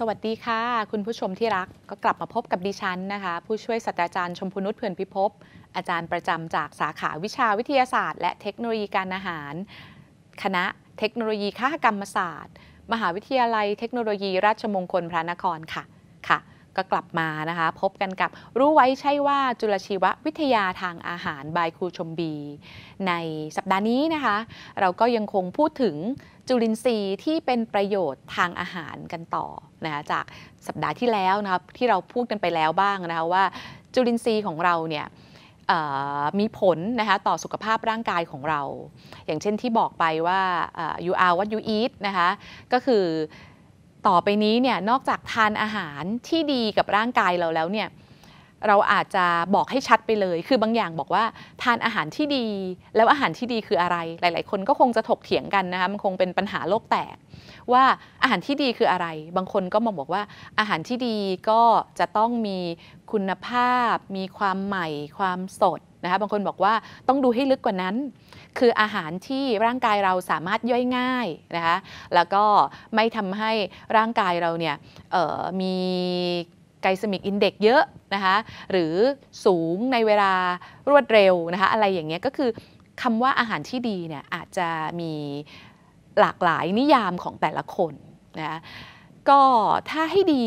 สวัสดีค่ะ คุณผู้ชมที่รักก็กลับมาพบกับดิฉันนะคะ ผู้ช่วยศาสตราจารย์ชมพูนุชเพื่อนพิภพอาจารย์ประจำจากสาขาวิชาวิทยาศาสตร์ และเทคโนโลยีการอาหาร คณะเทคโนโลยีค้ากรรมศาสตร์ มหาวิทยาลัย เทคโนโลยีราชมงคลพระนครค่ะค่ะก็กลับมานะคะ พบกันกับ รู้ไว้ใช่ว่าจุลชีววิทยาทางอาหารบายครูชมบี ในสัปดาห์นี้นะคะ เราก็ยังคงพูดถึงจุลินทรีย์ที่เป็นประโยชน์ทางอาหารกันต่อนะคะจากสัปดาห์ที่แล้วนะครับที่เราพูดกันไปแล้วบ้างนะคะว่าจุลินทรีย์ของเราเนี่ยมีผลนะคะต่อสุขภาพร่างกายของเรา อย่างเช่นที่บอกไปว่า you are what you eat นะคะก็คือต่อไปนี้เนี่ยนอกจากทานอาหารที่ดีกับร่างกายเราแล้วเนี่ยเราอาจจะบอกให้ชัดไปเลย คือบางอย่างบอกว่าทานอาหารที่ดี แล้วอาหารที่ดีคืออะไร หลาย ๆ คนก็คงจะถกเถียงกันนะคะ มันคงเป็นปัญหาโลกแตกว่าอาหารที่ดีคืออะไร บางคนก็มองบอกว่า อาหารที่ดีก็จะต้องมีคุณภาพ มีความใหม่ ความสดนะคะ บางคนบอกว่าต้องดูให้ลึกกว่านั้น คืออาหารที่ร่างกายเราสามารถย่อยง่ายนะคะ แล้วก็ไม่ทำให้ร่างกายเราเนี่ยมีไกลสมิกอินเด็กเยอะนะคะหรือสูงในเวลารวดเร็วนะคะอะไรอย่างเงี้ยก็คือคำว่าอาหารที่ดีเนี่ยอาจจะมีหลากหลายนิยามของแต่ละคนนะก็ถ้าให้ดี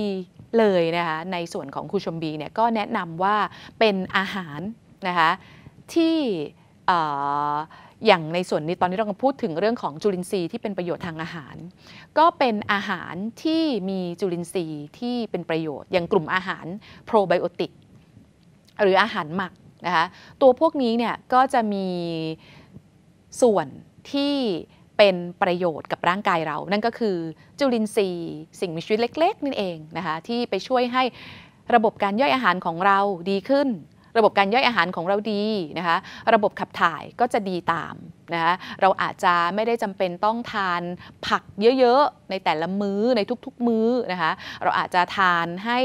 เลยนะคะในส่วนของครูชมบีเนี่ยก็แนะนำว่าเป็นอาหารนะคะที่อย่างในส่วนนี้ตอนนี้เรากำลังพูดถึงเรื่องของจุลินทรีย์ที่เป็นประโยชน์ทางอาหาร ก็เป็นอาหารที่มีจุลินทรีย์ที่เป็นประโยชน์อย่างกลุ่มอาหารโปรไบโอติกหรืออาหารหมักนะคะตัวพวกนี้เนี่ย ก็จะมีส่วนที่เป็นประโยชน์กับร่างกายเรานั่นก็คือจุลินทรีย์ สิ่งมีชีวิตเล็ก ๆนั่นเองนะคะที่ไปช่วยให้ระบบการย่อยอาหารของเราดีขึ้นระบบการย่อยอาหารของเราดีนะคะ ระบบขับถ่ายก็จะดีตามนะคะ เราอาจจะไม่ได้จำเป็นต้องทานผักเยอะๆในแต่ละมื้อในทุกๆมื้อนะคะ เราอาจจะทานให้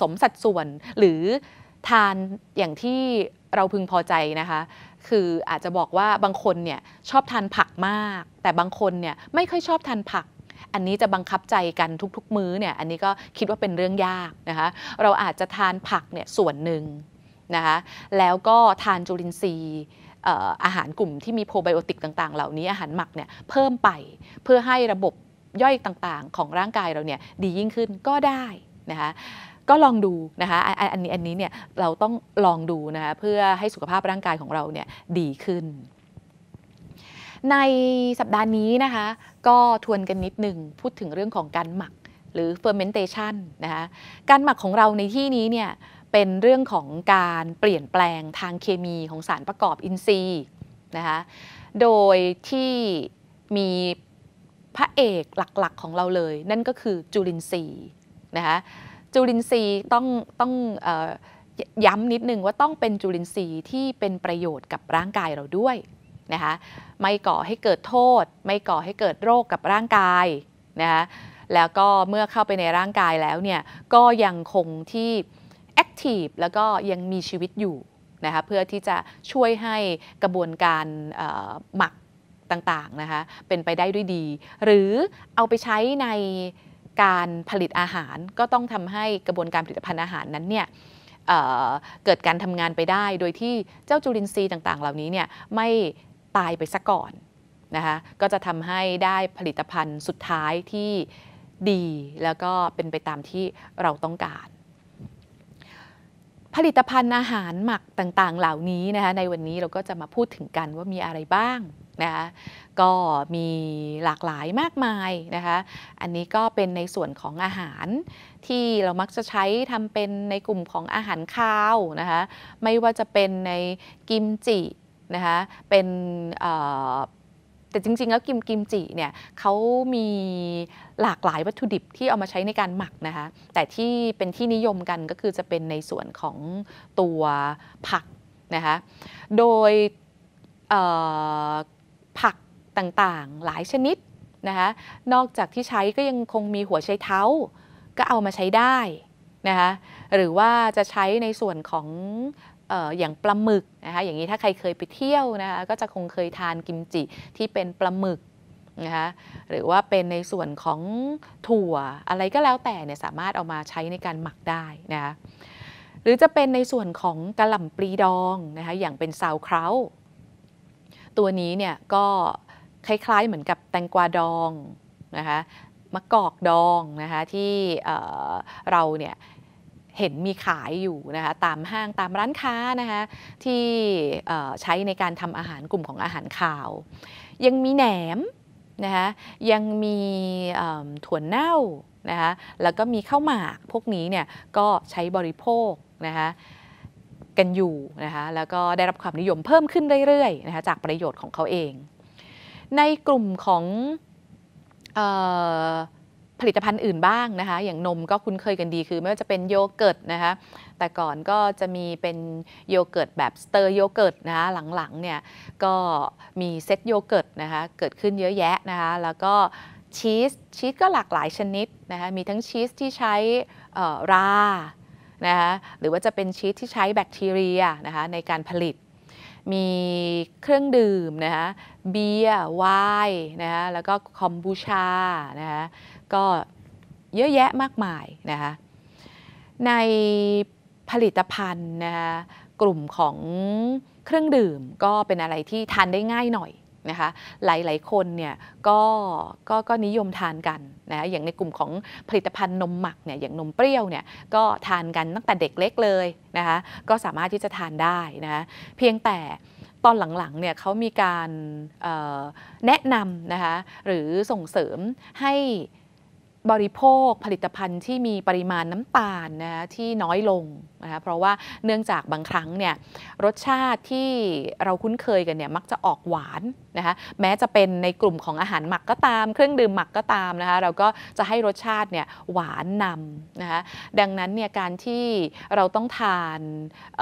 สมสัดส่วน หรือทานอย่างที่เราพึงพอใจนะคะ คืออาจจะบอกว่าบางคนเนี่ยชอบทานผักมาก แต่บางคนเนี่ยไม่ค่อยชอบทานผักอันนี้จะบังคับใจกันทุกๆ มื้อเนี่ยอันนี้ก็คิดว่าเป็นเรื่องยากนะคะเราอาจจะทานผักเนี่ยส่วนหนึ่งนะคะแล้วก็ทานจุลินทรีย์อาหารกลุ่มที่มีโปรไบโอติกต่าง ๆ เหล่านี้อาหารหมักเนี่ยเพิ่มไปเพื่อให้ระบบย่อยต่างๆ ของร่างกายเราเนี่ยดียิ่งขึ้นก็ได้นะคะก็ลองดูนะคะอันนี้อันนี้เนี่ยเราต้องลองดูนะคะเพื่อให้สุขภาพร่างกายของเราเนี่ยดีขึ้นในสัปดาห์นี้นะคะ ก็ทวนกันนิดหนึ่งพูดถึงเรื่องของการหมักหรือ fermentation นะคะการหมักของเราในที่นี้เนี่ย เป็นเรื่องของการเปลี่ยนแปลงทางเคมีของสารประกอบอินทรีย์นะคะโดยที่มีพระเอกหลักๆของเราเลยนั่นก็คือจุลินทรีย์นะคะจุลินทรีย์ต้องต้องอย้ำนิดนึงว่าต้องเป็นจุลินทรีย์ที่เป็นประโยชน์กับร่างกายเราด้วยนะคะไม่ก่อให้เกิดโทษ ไม่ก่อให้เกิดโรคกับร่างกายนะคะแล้วก็เมื่อเข้าไปในร่างกายแล้วเนี่ยก็ยังคงที่แอคทีฟแล้วก็ยังมีชีวิตอยู่นะคะเพื่อที่จะช่วยให้กระบวนการหมักต่างๆนะคะเป็นไปได้ด้วยดี หรือเอาไปใช้ในการผลิตอาหารก็ต้องทำให้กระบวนการผลิตภัณฑ์อาหารนั้นเนี่ยเเกิดการทำงานไปได้โดยที่เจ้าจุลินทรีย์ต่างๆ เหล่านี้เนี่ยไม่ตายไปซะก่อนนะคะก็จะทำให้ได้ผลิตภัณฑ์สุดท้ายที่ดีแล้วก็เป็นไปตามที่เราต้องการ ผลิตภัณฑ์อาหารหมักต่างๆ เหล่านี้นะคะในวันนี้เราก็จะมาพูดถึงกันว่ามีอะไรบ้างนะคะก็มีหลากหลายมากมายนะคะอันนี้ก็เป็นในส่วนของอาหารที่เรามักจะใช้ทำเป็นในกลุ่มของอาหารคาวนะคะไม่ว่าจะเป็นในกิมจินะคะเป็นแต่จริงๆแล้วกิมกิมจิเนี่ยเขามีหลากหลายวัตถุดิบที่เอามาใช้ในการหมักนะคะแต่ที่เป็นที่นิยมกันก็คือจะเป็นในส่วนของตัวผักนะคะโดยผักต่างๆหลายชนิดนะคะนอกจากที่ใช้ก็ยังคงมีหัวไชเท้า ก็เอามาใช้ได้นะคะหรือว่าจะใช้ในส่วนของอย่างปลาหมึกนะคะอย่างนี้ถ้าใครเคยไปเที่ยวนะคะก็จะคงเคยทานกิมจิที่เป็นปลาหมึกนะคะหรือว่าเป็นในส่วนของถั่วอะไรก็แล้วแต่เนี่ยสามารถเอามาใช้ในการหมักได้นะคะหรือจะเป็นในส่วนของกระหล่ำปลีดองนะคะอย่างเป็นซาวคราวตัวนี้เนี่ยก็คล้ายๆเหมือนกับแตงกวาดองนะคะมะกอกดองนะคะที่เราเนี่ยเห็นมีขายอยู่นะคะตามห้างตามร้านค้านะคะที่ใช้ในการทำอาหารกลุ่มของอาหารข่าว ยังมีแหนมนะคะยังมีถั่วเน่านะคะแล้วก็มีข้าวหมาก พวกนี้เนี่ยก็ใช้บริโภคนะคะกันอยู่นะคะแล้วก็ได้รับความนิยมเพิ่มขึ้นเรื่อยๆนะคะจากประโยชน์ของเขาเอง ในกลุ่มของผลิตภัณฑ์อื่นบ้างนะคะอย่างนมก็คุ้นเคยกันดีคือไม่ว่าจะเป็นโยเกิร์ตนะคะแต่ก่อนก็จะมีเป็นโยเกิร์ตแบบสเตอร์โยเกิร์ตนะคะหลังๆเนี่ยก็มีเซตโยเกิร์ตนะคะเกิดขึ้นเยอะแยะนะคะแล้วก็ชีส ชีสก็หลากหลายชนิดนะคะมีทั้งชีสที่ใช้รานะคะหรือว่าจะเป็นชีสที่ใช้แบคทีเรียนะคะในการผลิต มีเครื่องดื่มนะคะเบียร์ไวน์นะคะแล้วก็คอมบูชานะคะก็เยอะแยะมากมายนะคะ ในผลิตภัณฑ์นะคะกลุ่มของเครื่องดื่มก็เป็นอะไรที่ทานได้ง่ายหน่อยนะคะหลายๆคนเนี่ยก็ก็ก็นิยมทานกันนะะอย่างในกลุ่มของผลิตภัณฑ์นมหมักเนี่ยอย่างนมเปรี้ยวเนี่ยก็ทานกันตั้งแต่เด็กเล็กเลยนะคะก็สามารถที่จะทานได้นะเพียงแต่ตอนหลังๆเนี่ยเขามีการแนะนำนะคะหรือส่งเสริมให้บริโภคผลิตภัณฑ์ที่มีปริมาณน้ำตาลนะที่น้อยลงนะคะเพราะว่าเนื่องจากบางครั้งเนี่ยรสชาติที่เราคุ้นเคยกันเนี่ยมักจะออกหวานนะคะแม้จะเป็นในกลุ่มของอาหารหมักก็ตาม เครื่องดื่มหมักก็ตามนะคะเราก็จะให้รสชาติเนี่ยหวานนำนะคะดังนั้นเนี่ยการที่เราต้องทานเ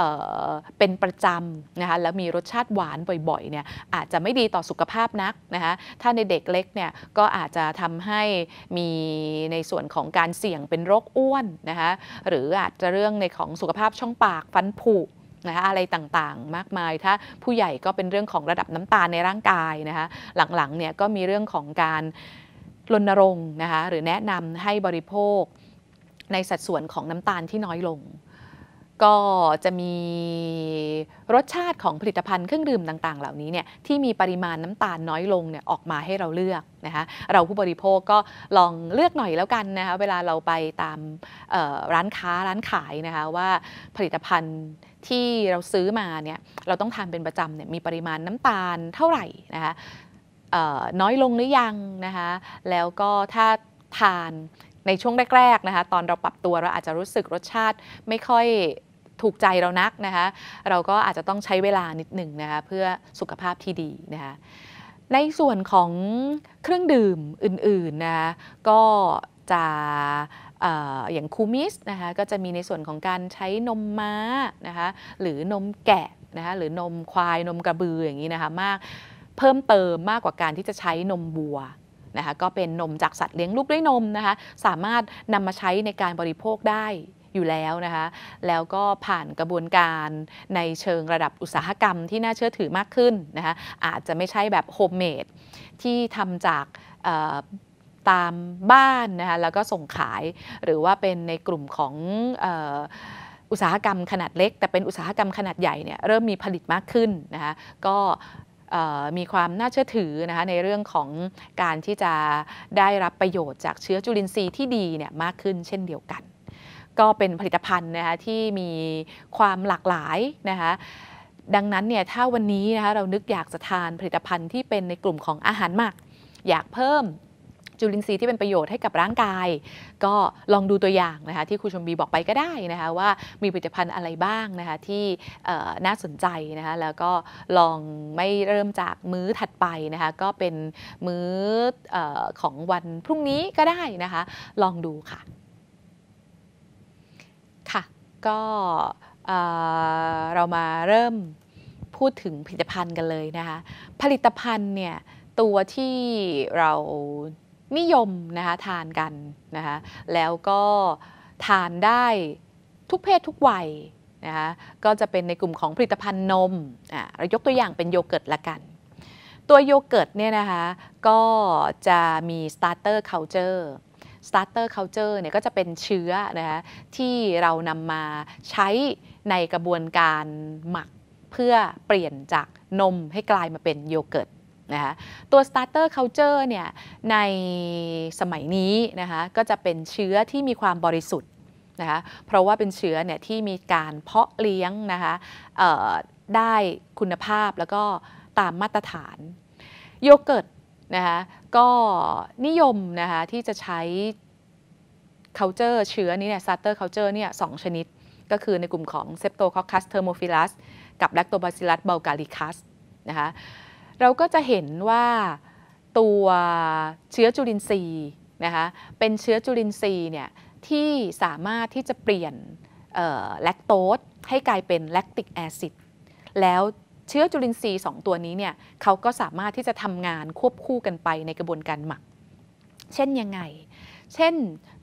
เป็นประจำนะคะแล้วมีรสชาติหวานบ่อยๆเนี่ยอาจจะไม่ดีต่อสุขภาพนักนะคะถ้าในเด็กเล็กเนี่ยก็อาจจะทำให้มีในส่วนของการเสี่ยงเป็นโรคอ้วนนะคะหรืออาจจะเรื่องในของสุขขภาพช่องปากฟันผุนะคะอะไรต่างๆ มากมายถ้าผู้ใหญ่ก็เป็นเรื่องของระดับน้ำตาลในร่างกายนะคะหลังๆเนี่ยก็มีเรื่องของการรณรงค์นะคะหรือแนะนำให้บริโภคในสัดส่วนของน้ำตาลที่น้อยลงก็จะมีรสชาติของผลิตภัณฑ์เครื่องดื่มต่างๆ เหล่านี้เนี่ยที่มีปริมาณน้ำตาลน้อยลงเนี่ยออกมาให้เราเลือกนะคะเราผู้บริโภคก็ลองเลือกหน่อยแล้วกันนะคะเวลาเราไปตามร้านค้าร้านขายนะคะว่าผลิตภัณฑ์ที่เราซื้อมาเนี่ยเราต้องทานเป็นประจำเนี่ยมีปริมาณน้ำตาลเท่าไหร่นะคะน้อยลงหรือยังนะคะแล้วก็ถ้าทานในช่วงแรกๆนะคะตอนเราปรับตัวเราอาจจะรู้สึกรสชาติไม่ค่อยถูกใจเรานักนะคะเราก็อาจจะต้องใช้เวลานิดหนึ่งนะคะเพื่อสุขภาพที่ดีนะคะในส่วนของเครื่องดื่มอื่นๆนะคะก็จะอย่างคูมิสนะคะก็จะมีในส่วนของการใช้นมม้านะคะหรือนมแกะนะคะหรือนมควายนมกระบืออย่างนี้นะคะมากเพิ่มเติมมากกว่าการที่จะใช้นมบัวนะคะก็เป็นนมจากสัตว์เลี้ยงลูกด้วยนมนะคะสามารถนำมาใช้ในการบริโภคได้อยู่แล้วนะคะ แล้วก็ผ่านกระบวนการในเชิงระดับอุตสาหกรรมที่น่าเชื่อถือมากขึ้นนะคะ อาจจะไม่ใช่แบบโฮมเมดที่ทำจากตามบ้านนะคะ แล้วก็ส่งขาย หรือว่าเป็นในกลุ่มของอุตสาหกรรมขนาดเล็ก แต่เป็นอุตสาหกรรมขนาดใหญ่เนี่ยเริ่มมีผลิตมากขึ้นนะคะ ก็มีความน่าเชื่อถือนะคะในเรื่องของการที่จะได้รับประโยชน์จากเชื้อจุลินทรีย์ที่ดีเนี่ยมากขึ้นเช่นเดียวกันก็เป็นผลิตภัณฑ์นะคะที่มีความหลากหลายนะคะดังนั้นเนี่ยถ้าวันนี้นะคะเรานึกอยากจะทานผลิตภัณฑ์ที่เป็นในกลุ่มของอาหารหมักอยากเพิ่ม จุลินทรีย์ที่เป็นประโยชน์ให้กับร่างกาย ก็ลองดูตัวอย่างนะคะที่ครูชมบีบอกไปก็ได้นะคะว่ามีผลิตภัณฑ์อะไรบ้างนะคะที่น่าสนใจนะคะแล้วก็ลองไม่เริ่มจากมื้อถัดไปนะคะก็เป็นมื้ออของวันพรุ่งนี้ก็ได้นะคะ ลองดูค่ะก็เรามาเริ่มพูดถึงผลิตภัณฑ์กันเลยนะคะ ผลิตภัณฑ์เนี่ย ตัวที่เรานิยมนะคะ ทานกันนะคะ แล้วก็ทานได้ทุกเพศทุกวัยนะคะ ก็จะเป็นในกลุ่มของผลิตภัณฑ์นมอ่ะเรายกตัวอย่างเป็นโยเกิร์ตละกัน ตัวโยเกิร์ตเนี่ยนะคะ ก็จะมี starter culture starter culture เนี่ยก็จะเป็นเชื้อ นะคะที่เรานำมาใช้ในกระบวนการหมักเพื่อเปลี่ยนจากนมให้กลายมาเป็นโยเกิร์ต นะะตัว starter culture เนี่ย ในสมัยนี้ นะคะก็จะเป็นเชื้อที่มีความบริสุทธิ์ นะคะเพราะว่าเป็นเชื้อ เนี่ย ที่มีการเพาะเลี้ยง นะคะได้คุณภาพแล้วก็ตามมาตรฐาน โยเกิร์ต นะคะก็นิยมนะคะที่จะใช้ culture เชื้อนี้เนี่ย starter culture เนี่ยสองชนิด ก็คือในกลุ่มของ s ซป e p t o c o c c u s thermophilus กับ Lactobacillus bulgaricus นะคะเราก็จะเห็นว่าตัวเชื้อจุลินทรีย์นะคะเป็นเชื้อจุลินทรีย์เนี่ยที่สามารถที่จะเปลี่ยนแลคโตสให้กลายเป็นแลคติกแอซิดแล้วเชื้อจุลินทรีย์2ตัวนี้เนี่ยเขาก็สามารถที่จะทำงานควบคู่กันไปในกระบวนการหมัก เช่นยังไง เช่น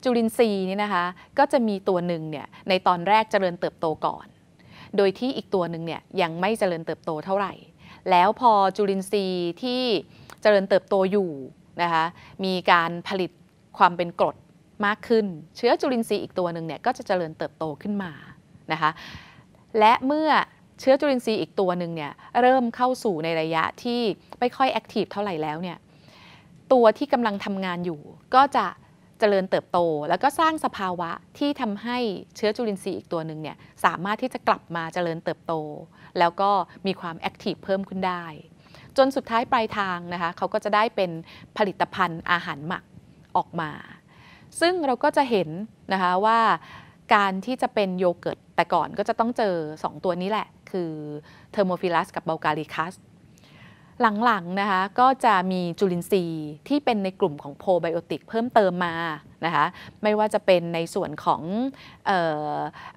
จุลินทรีย์นี่นะคะก็จะมีตัวหนึ่งเนี่ยในตอนแรกเจริญเติบโตก่อน โดยที่อีกตัวหนึ่งเนี่ยยังไม่เจริญเติบโตเท่าไหร่ แล้วพอจุลินทรีย์ที่เจริญเติบโตอยู่นะคะมีการผลิตความเป็นกรดมากขึ้น เชื้อจุลินทรีย์อีกตัวหนึ่งเนี่ยก็จะเจริญเติบโตขึ้นมานะคะและเมื่อเชื้อจุลินทรีย์อีกตัวหนึ่งเนี่ยเริ่มเข้าสู่ในระยะที่ไม่ค่อยแอคทีฟเท่าไหร่แล้วเนี่ยตัวที่กำลังทำงานอยู่ก็จะเจริญเติบโต แล้วก็สร้างสภาวะที่ทำให้เชื้อจุลินทรีย์อีกตัวหนึ่งเนี่ยสามารถที่จะกลับมาเจริญเติบโต แล้วก็มีความแอคทีฟเพิ่มขึ้นได้ จนสุดท้ายปลายทางนะคะเขาก็จะได้เป็นผลิตภัณฑ์อาหารหมักออกมา ซึ่งเราก็จะเห็นนะคะว่าการที่จะเป็นโยเกิร์ตแต่ก่อนก็จะต้องเจอ 2 ตัวนี้แหละคือเทอร์โมฟิลัสกับเบลกาลิคัสหลังๆนะคะก็จะมีจุลินทรีย์ที่เป็นในกลุ่มของโพไบโอติกเพิ่มเติมมานะคะไม่ว่าจะเป็นในส่วนของอ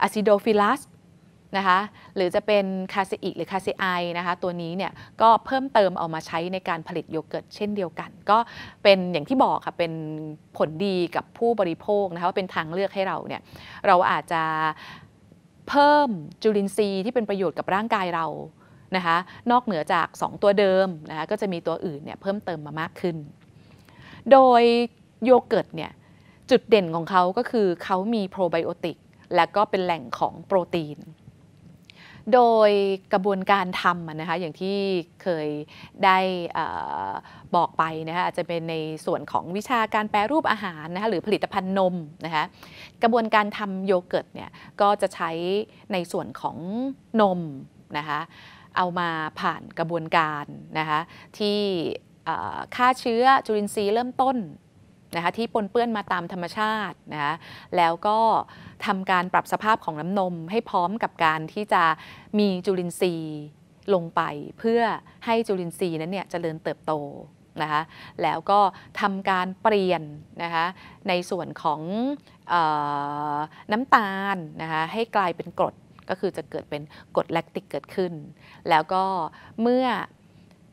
ะซิโดฟิลัสนะคะหรือจะเป็นคาเซอิกหรือคาเซไอนะคะตัวนี้เนี่ยก็เพิ่มเติมเอามาใช้ในการผลิตโยเกิร์ตเช่นเดียวกัน ก็เป็นอย่างที่บอกค่ะเป็นผลดีกับผู้บริโภคนะคะว่าเป็นทางเลือกให้เราเนี่ยเราอาจจะเพิ่มจุลินทรีย์ที่เป็นประโยชน์กับร่างกายเรา นะคะนอกเหนือจาก 2 ตัวเดิมนะคะก็จะมีตัวอื่นเนี่ยเพิ่มเติมมามากขึ้น โดยโยเกิร์ตเนี่ยจุดเด่นของเขาก็คือเขามีโปรไบโอติกและก็เป็นแหล่งของโปรตีนโดยกระบวนการทำนะคะอย่างที่เคยได้บอกไปนะคะอาจจะเป็นในส่วนของวิชาการแปรรูปอาหารนะคะหรือผลิตภัณฑ์นมนะคะกระบวนการทำโยเกิร์ตเนี่ยก็จะใช้ในส่วนของนมนะคะเอามาผ่านกระบวนการนะคะที่ฆ่าเชื้อจุลินทรีย์เริ่มต้นนะคะที่ปนเปื้อนมาตามธรรมชาตินะคะแล้วก็ทำการปรับสภาพของน้ำนมให้พร้อมกับการที่จะมีจุลินทรีย์ลงไปเพื่อให้จุลินทรีย์นั้นเนี่ยจเจริญเติบโตนะคะแล้วก็ทำการเปลี่ยนนะคะในส่วนของออน้ำตาลนะคะให้กลายเป็นกรดก็คือจะเกิดเป็นกรดแลคติกเกิดขึ้น แล้วก็เมื่อ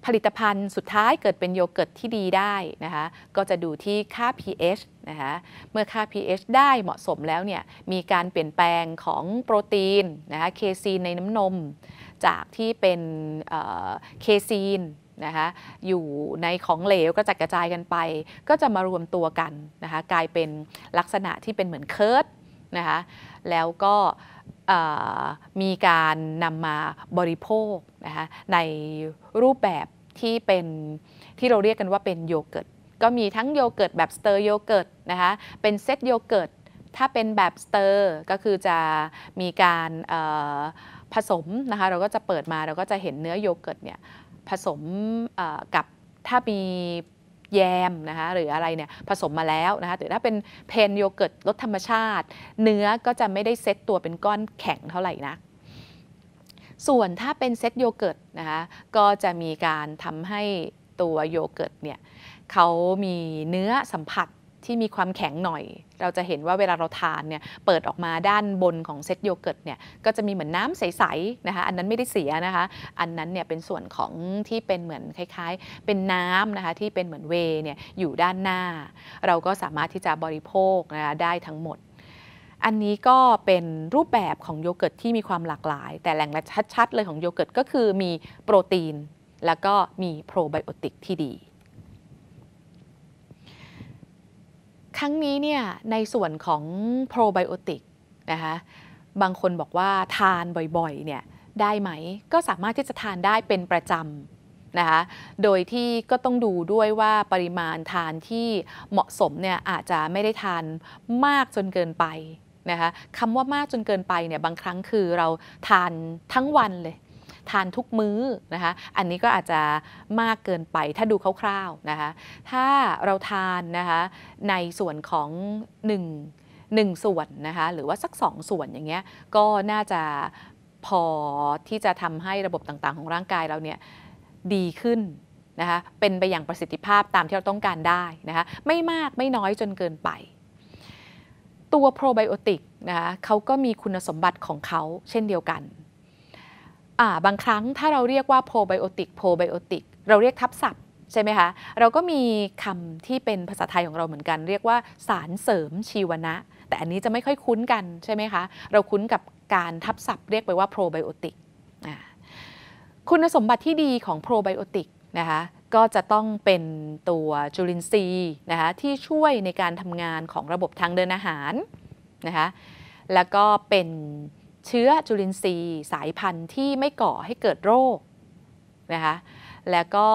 ผลิตภัณฑ์สุดท้ายเกิดเป็นโยเกิร์ตที่ดีได้นะคะก็จะดูที่ค่า pH นะคะเมื่อค่า pH ได้เหมาะสมแล้วเนี่ยมีการเปลี่ยนแปลงของโปรตีนนะคะเคซีนในน้ำนม จากที่เป็นเคซีนนะคะอยู่ในของเหลวก็จะกระจายกันไป ก็จะมารวมตัวกันนะคะกลายเป็นลักษณะที่เป็นเหมือนเคิร์ดนะคะแล้วก็มีการนำมาบริโภคนะคะในรูปแบบที่เป็นที่เราเรียกกันว่าเป็นโยเกิร์ตก็มีทั้งโยเกิร์ตแบบสเตอร์โยเกิร์ตนะคะเป็นเซตโยเกิร์ตถ้าเป็นแบบสเตอร์ก็คือจะมีการผสมนะคะเราก็จะเปิดมาเราก็จะเห็นเนื้อโยเกิร์ตเนี่ยผสมกับถ้ามีแยมนะคะหรืออะไรเนี่ยผสมมาแล้วนะคะแต่ถ้าเป็นเพนโยเกิร์ตรสธรรมชาติ เนื้อก็จะไม่ได้เซตตัวเป็นก้อนแข็งเท่าไหร่นะส่วนถ้าเป็นเซตโยเกิร์ตนะคะก็จะมีการทำให้ตัวโยเกิร์ตเนี่ยเขามีเนื้อสัมผัสที่มีความแข็งหน่อย เราจะเห็นว่าเวลาเราทานเนี่ย เปิดออกมาด้านบนของเซตโยเกิร์ตเนี่ย ก็จะมีเหมือนน้ำใสๆนะคะ อันนั้นไม่ได้เสียนะคะ อันนั้นเนี่ยเป็นส่วนของที่เป็นเหมือนคล้ายๆ เป็นน้ำนะคะที่เป็นเหมือนเวเนี่ยอยู่ด้านหน้า เราก็สามารถที่จะบริโภคนะคะได้ทั้งหมด อันนี้ก็เป็นรูปแบบของโยเกิร์ตที่มีความหลากหลาย แต่แหล่งชัดๆ เลยของโยเกิร์ตก็คือมีโปรตีนแล้วก็มีโปรไบโอติกที่ดีทั้งนี้เนี่ยในส่วนของโปรไบโอติกนะคะบางคนบอกว่าทานบ่อยๆเนี่ยได้ไหมก็สามารถที่จะทานได้เป็นประจำนะคะโดยที่ก็ต้องดูด้วยว่าปริมาณทานที่เหมาะสมเนี่ยอาจจะไม่ได้ทานมากจนเกินไปนะคะคำว่ามากจนเกินไปเนี่ยบางครั้งคือเราทานทั้งวันเลยทานทุกมื้อนะคะอันนี้ก็อาจจะมากเกินไปถ้าดูคร่าวๆนะคะถ้าเราทานนะคะในส่วนของ1งส่วนนะคะหรือว่าสัก 2 ส่วนอย่างเงี้ยก็น่าจะพอที่จะทำให้ระบบต่างๆของร่างกายเราเนี่ยดีขึ้นนะคะเป็นไปอย่างประสิทธิภาพตามที่เราต้องการได้นะคะไม่มากไม่น้อยจนเกินไป ตัวโปรไบโอติกนะคะเขาก็มีคุณสมบัติของเขาเช่นเดียวกันบางครั้งถ้าเราเรียกว่าโพไบโอติกโพไบโอติกเราเรียกทับศัพท์ใช่ไหมคะ เราก็มีคำที่เป็นภาษาไทยของเราเหมือนกัน เรียกว่าสารเสริมชีวนะ แต่อันนี้จะไม่ค่อยคุ้นกันใช่ไหมคะ เราคุ้นกับการทับศัพท์เรียกไปว่าโปรไบโอติกคุณสมบัติที่ดีของโปรไบโอติกนะคะก็จะต้องเป็นตัวจุลินทรีย์นะคะ ที่ช่วยในการทำงานของระบบทางเดินอาหารนะคะแล้วก็เป็นเชื้อจุลินทรีย์สายพันธุ์ที่ไม่ก่อให้เกิดโรคนะคะ แล้วก็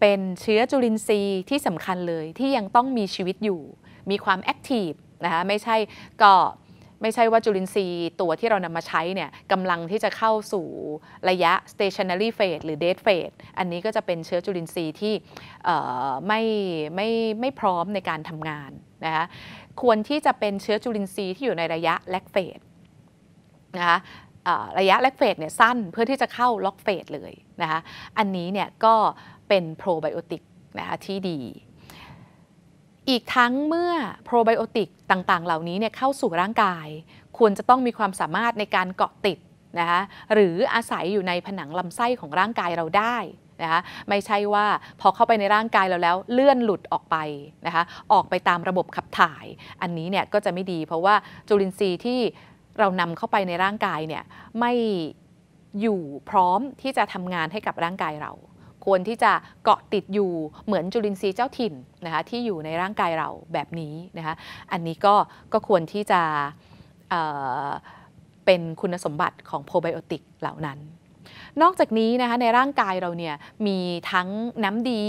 เป็นเชื้อจุลินทรีย์ที่สำคัญเลยที่ยังต้องมีชีวิตอยู่ มีความแอคทีฟนะคะ ไม่ใช่ ก็ ไม่ใช่ว่าจุลินทรีย์ตัวที่เรานำมาใช้เนี่ยกำลังที่จะเข้าสู่ระยะ stationary phase หรือ dead phase อันนี้ก็จะเป็นเชื้อจุลินทรีย์ที่ไม่ไม่ไม่พร้อมในการทำงานนะคะ ควรที่จะเป็นเชื้อจุลินทรีย์ที่อยู่ในระยะ lag phase นะคะระยะแลกเฟสเนี่ยสั้นเพื่อที่จะเข้าล็อกเฟสเลยนะคะอันนี้เนี่ยก็เป็นโปรไบโอติกนะคะที่ดี อีกทั้งเมื่อโปรไบโอติกต่างๆ เหล่านี้เนี่ยเข้าสู่ร่างกาย ควรจะต้องมีความสามารถในการเกาะติดนะคะหรืออาศัยอยู่ในผนังลำไส้ของร่างกายเราได้นะคะไม่ใช่ว่าพอเข้าไปในร่างกายเราแล้วเลื่อนหลุดออกไปนะคะออกไปตามระบบขับถ่าย อันนี้เนี่ยก็จะไม่ดีเพราะว่าจุลินทรีย์ที่เรานำเข้าไปในร่างกายเนี่ย ไม่อยู่พร้อมที่จะทำงานให้กับร่างกายเรา ควรที่จะเกาะติดอยู่เหมือนจุลินทรีย์เจ้าถิ่นนะคะที่อยู่ในร่างกายเราแบบนี้นะคะอันนี้ก็ก็ควรที่จะเเป็นคุณสมบัติของโปรไบโอติกเหล่านั้นนอกจากนี้นะคะในร่างกายเราเนี่ยมีทั้งน้ำดี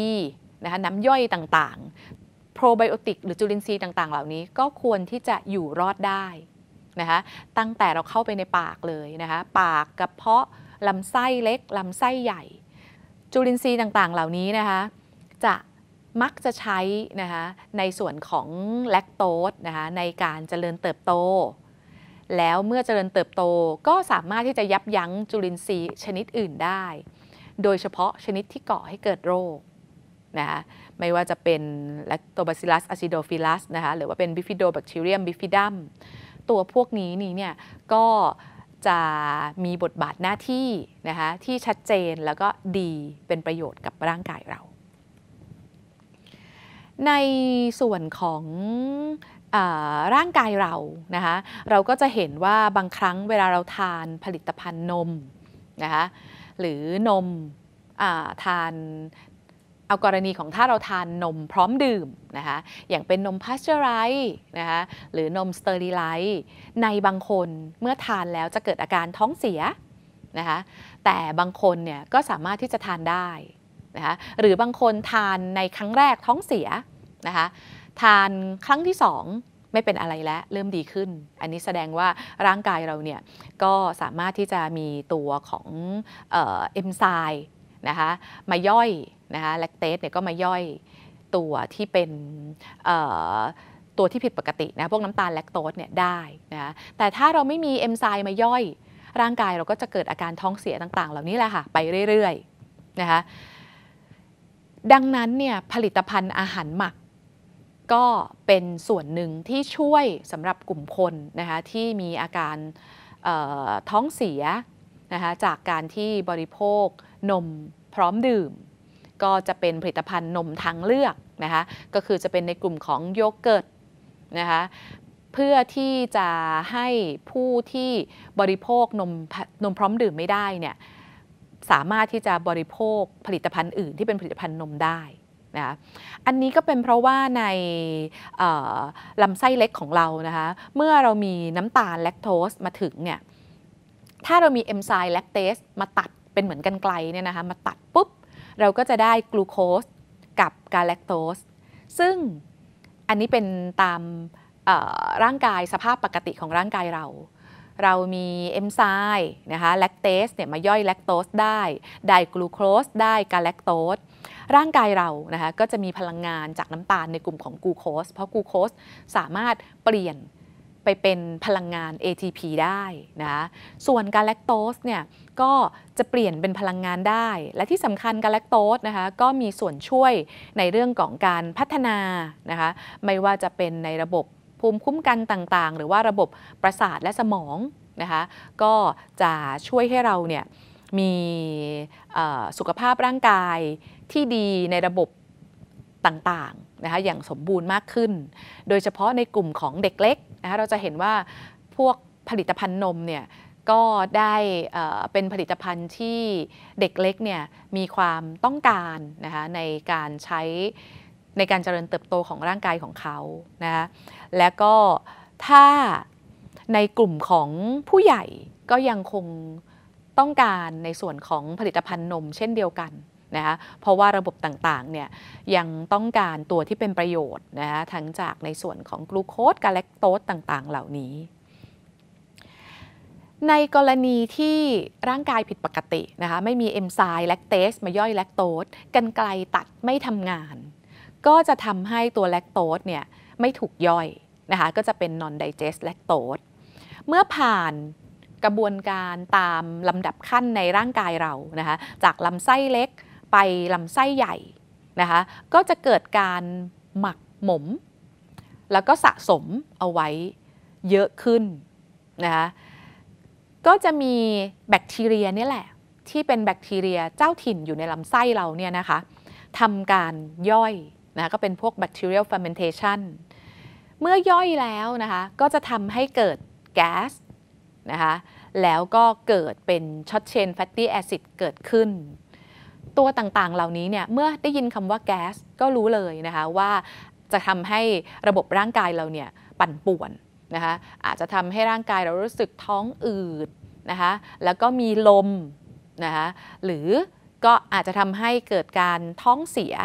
นะคะน้ำย่อยต่างๆโปรไบโอติกหรือจุลินทรีย์ต่าง ๆ เหล่านี้ก็ควรที่จะอยู่รอดได้นะคะตั้งแต่เราเข้าไปในปากเลยนะคะ ปากกระเพาะลำไส้เล็กลำไส้ใหญ่ จุลินทรีย์ต่าง ๆ เหล่านี้นะคะจะมักจะใช้นะคะในส่วนของแลคโตสนะคะในการเจริญเติบโต แล้วเมื่อเจริญเติบโตก็สามารถที่จะยับยั้งจุลินทรีย์ชนิดอื่นได้ โดยเฉพาะชนิดที่ก่อให้เกิดโรคนะคะไม่ว่าจะเป็นแลคโตบาซิลัสอะซิโดฟิลัสนะคะหรือว่าเป็นบิฟิโดแบคทีเรียมบิฟิดัมตัวพวกนี้นี้เนี่ยก็จะมีบทบาทหน้าที่นะคะที่ชัดเจนแล้วก็ดีเป็นประโยชน์กับร่างกายเรา ในส่วนของร่างกายเรานะคะเราก็จะเห็นว่าบางครั้งเวลาเราทานผลิตภัณฑ์นมนะคะหรือนมทานเอากรณีของถ้าเราทานนมพร้อมดื่มนะคะ อย่างเป็นนมพาสเจอไร์นะคะ หรือนมสเตอริไลท์ในบางคนเมื่อทานแล้วจะเกิดอาการท้องเสียนะคะ แต่บางคนเนี่ยก็สามารถที่จะทานได้นะคะ หรือบางคนทานในครั้งแรกท้องเสียนะคะ ทานครั้งที่สองไม่เป็นอะไรแล้วเริ่มดีขึ้น อันนี้แสดงว่าร่างกายเราเนี่ยก็สามารถที่จะมีตัวของเอ็มไซนะคะมาย่อยนะคะแลคเตสเนี่ยก็มาย่อยตัวที่เป็นตัวที่ผิดปกตินะพวกน้ำตาลแลคโตสเนี่ยได้นะแต่ถ้าเราไม่มีเอนไซม์มาย่อยร่างกายเราก็จะเกิดอาการท้องเสียต่าง ๆ เหล่านี้แหละค่ะ ไปเรื่อยๆนะคะดังนั้นเนี่ยผลิตภัณฑ์อาหารหมัก ก็เป็นส่วนหนึ่งที่ช่วยสำหรับกลุ่มคนนะคะที่มีอาการท้องเสียนะคะจากการที่บริโภคนมพร้อมดื่มก็จะเป็นผลิตภัณฑ์นมทางเลือกนะคะ ก็คือจะเป็นในกลุ่มของโยเกิร์ตนะคะ เพื่อที่จะให้ผู้ที่บริโภคนมนมพร้อมดื่มไม่ได้เนี่ย สามารถที่จะบริโภคผลิตภัณฑ์อื่นที่เป็นผลิตภัณฑ์นมได้นะอันนี้ก็เป็นเพราะว่าในลำไส้เล็กของเรานะคะ เมื่อเรามีน้ำตาลแลคโตสมาถึงเนี่ย ถ้าเรามีเอนไซม์แลคเตสมาตัดเป็นเหมือนกันไกลเนี่ยนะคะ มาตัดปุ๊บเราก็จะได้กลูโคสกับกาแลคโตสซึ่งอันนี้เป็นตามร่างกายสภาพปกติของร่างกายเรา เรามีเอนไซม์นะคะแลคเตสเนี่ยมาย่อยแลคโตสได้ ไดกลูโคสได้กาแลคโตสร่างกายเรานะคะก็จะมีพลังงานจากน้ำตาลในกลุ่มของกลูโคสเพราะกลูโคสสามารถเปลี่ยนไปเป็นพลังงาน ATP ได้นะ ส่วนกาแลคโตสเนี่ยก็จะเปลี่ยนเป็นพลังงานได้ และที่สำคัญกาแลคโตสนะคะก็มีส่วนช่วยในเรื่องของการพัฒนานะคะ ไม่ว่าจะเป็นในระบบภูมิคุ้มกันต่าง ๆ หรือว่าระบบประสาทและสมองนะคะ ก็จะช่วยให้เราเนี่ยมีสุขภาพร่างกายที่ดีในระบบต่างๆนะคะ อย่างสมบูรณ์มากขึ้น โดยเฉพาะในกลุ่มของเด็กเล็กะคะเราจะเห็นว่าพวกผลิตภัณฑ์นมเนี่ย ก็ได้เป็นผลิตภัณฑ์ที่เด็กเล็กเนี่ยมีความต้องการนะคะในการใช้ในการเจริญเติบโตของร่างกายของเขา นะะและก็ถ้าในกลุ่มของผู้ใหญ่ก็ยังคงต้องการในส่วนของผลิตภัณฑ์นมเช่นเดียวกันนะคะเพราะว่าระบบต่างๆเนี่ยยังต้องการตัวที่เป็นประโยชน์นะคะทั้งจากในส่วนของกลูโคสกาแลคโตสต่างๆเหล่านี้ ในกรณีที่ร่างกายผิดปกตินะคะไม่มีเอนไซม์แลคเตสมาย่อยแลคโตสกันไกลตัดไม่ทำงาน ก็จะทำให้ตัวแลคโตสเนี่ยไม่ถูกย่อยนะคะก็จะเป็นนอนไดเจสแลคโตสเมื่อผ่านกระบวนการตามลำดับขั้นในร่างกายเรานะคะจากลำไส้เล็กไปลำไส้ใหญ่นะคะก็จะเกิดการหมักหมม แล้วก็สะสมเอาไว้เยอะขึ้นนะคะก็จะมีแบคทีเรียนี่แหละ ที่เป็นแบคทีเรียเจ้าถิ่นอยู่ในลำไส้เราเนี่ยนะคะทำการย่อยนะะก็เป็นพวก bacterial fermentation เมื่อย่อยแล้วนะคะก็จะทำให้เกิดแก๊สนะคะแล้วก็เกิดเป็นช็อตเชนแฟตตี้แอซิดเกิดขึ้นตัวต่าง ๆ เหล่านี้เนี่ยเมื่อได้ยินคำว่าแก๊สก็รู้เลยนะคะว่าจะทำให้ระบบร่างกายเราเนี่ยปั่นป่วนนะคะอาจจะทำให้ร่างกายเรารู้สึกท้องอืดนะคะแล้วก็มีลมนะคะหรือก็อาจจะทำให้เกิดการท้องเสีย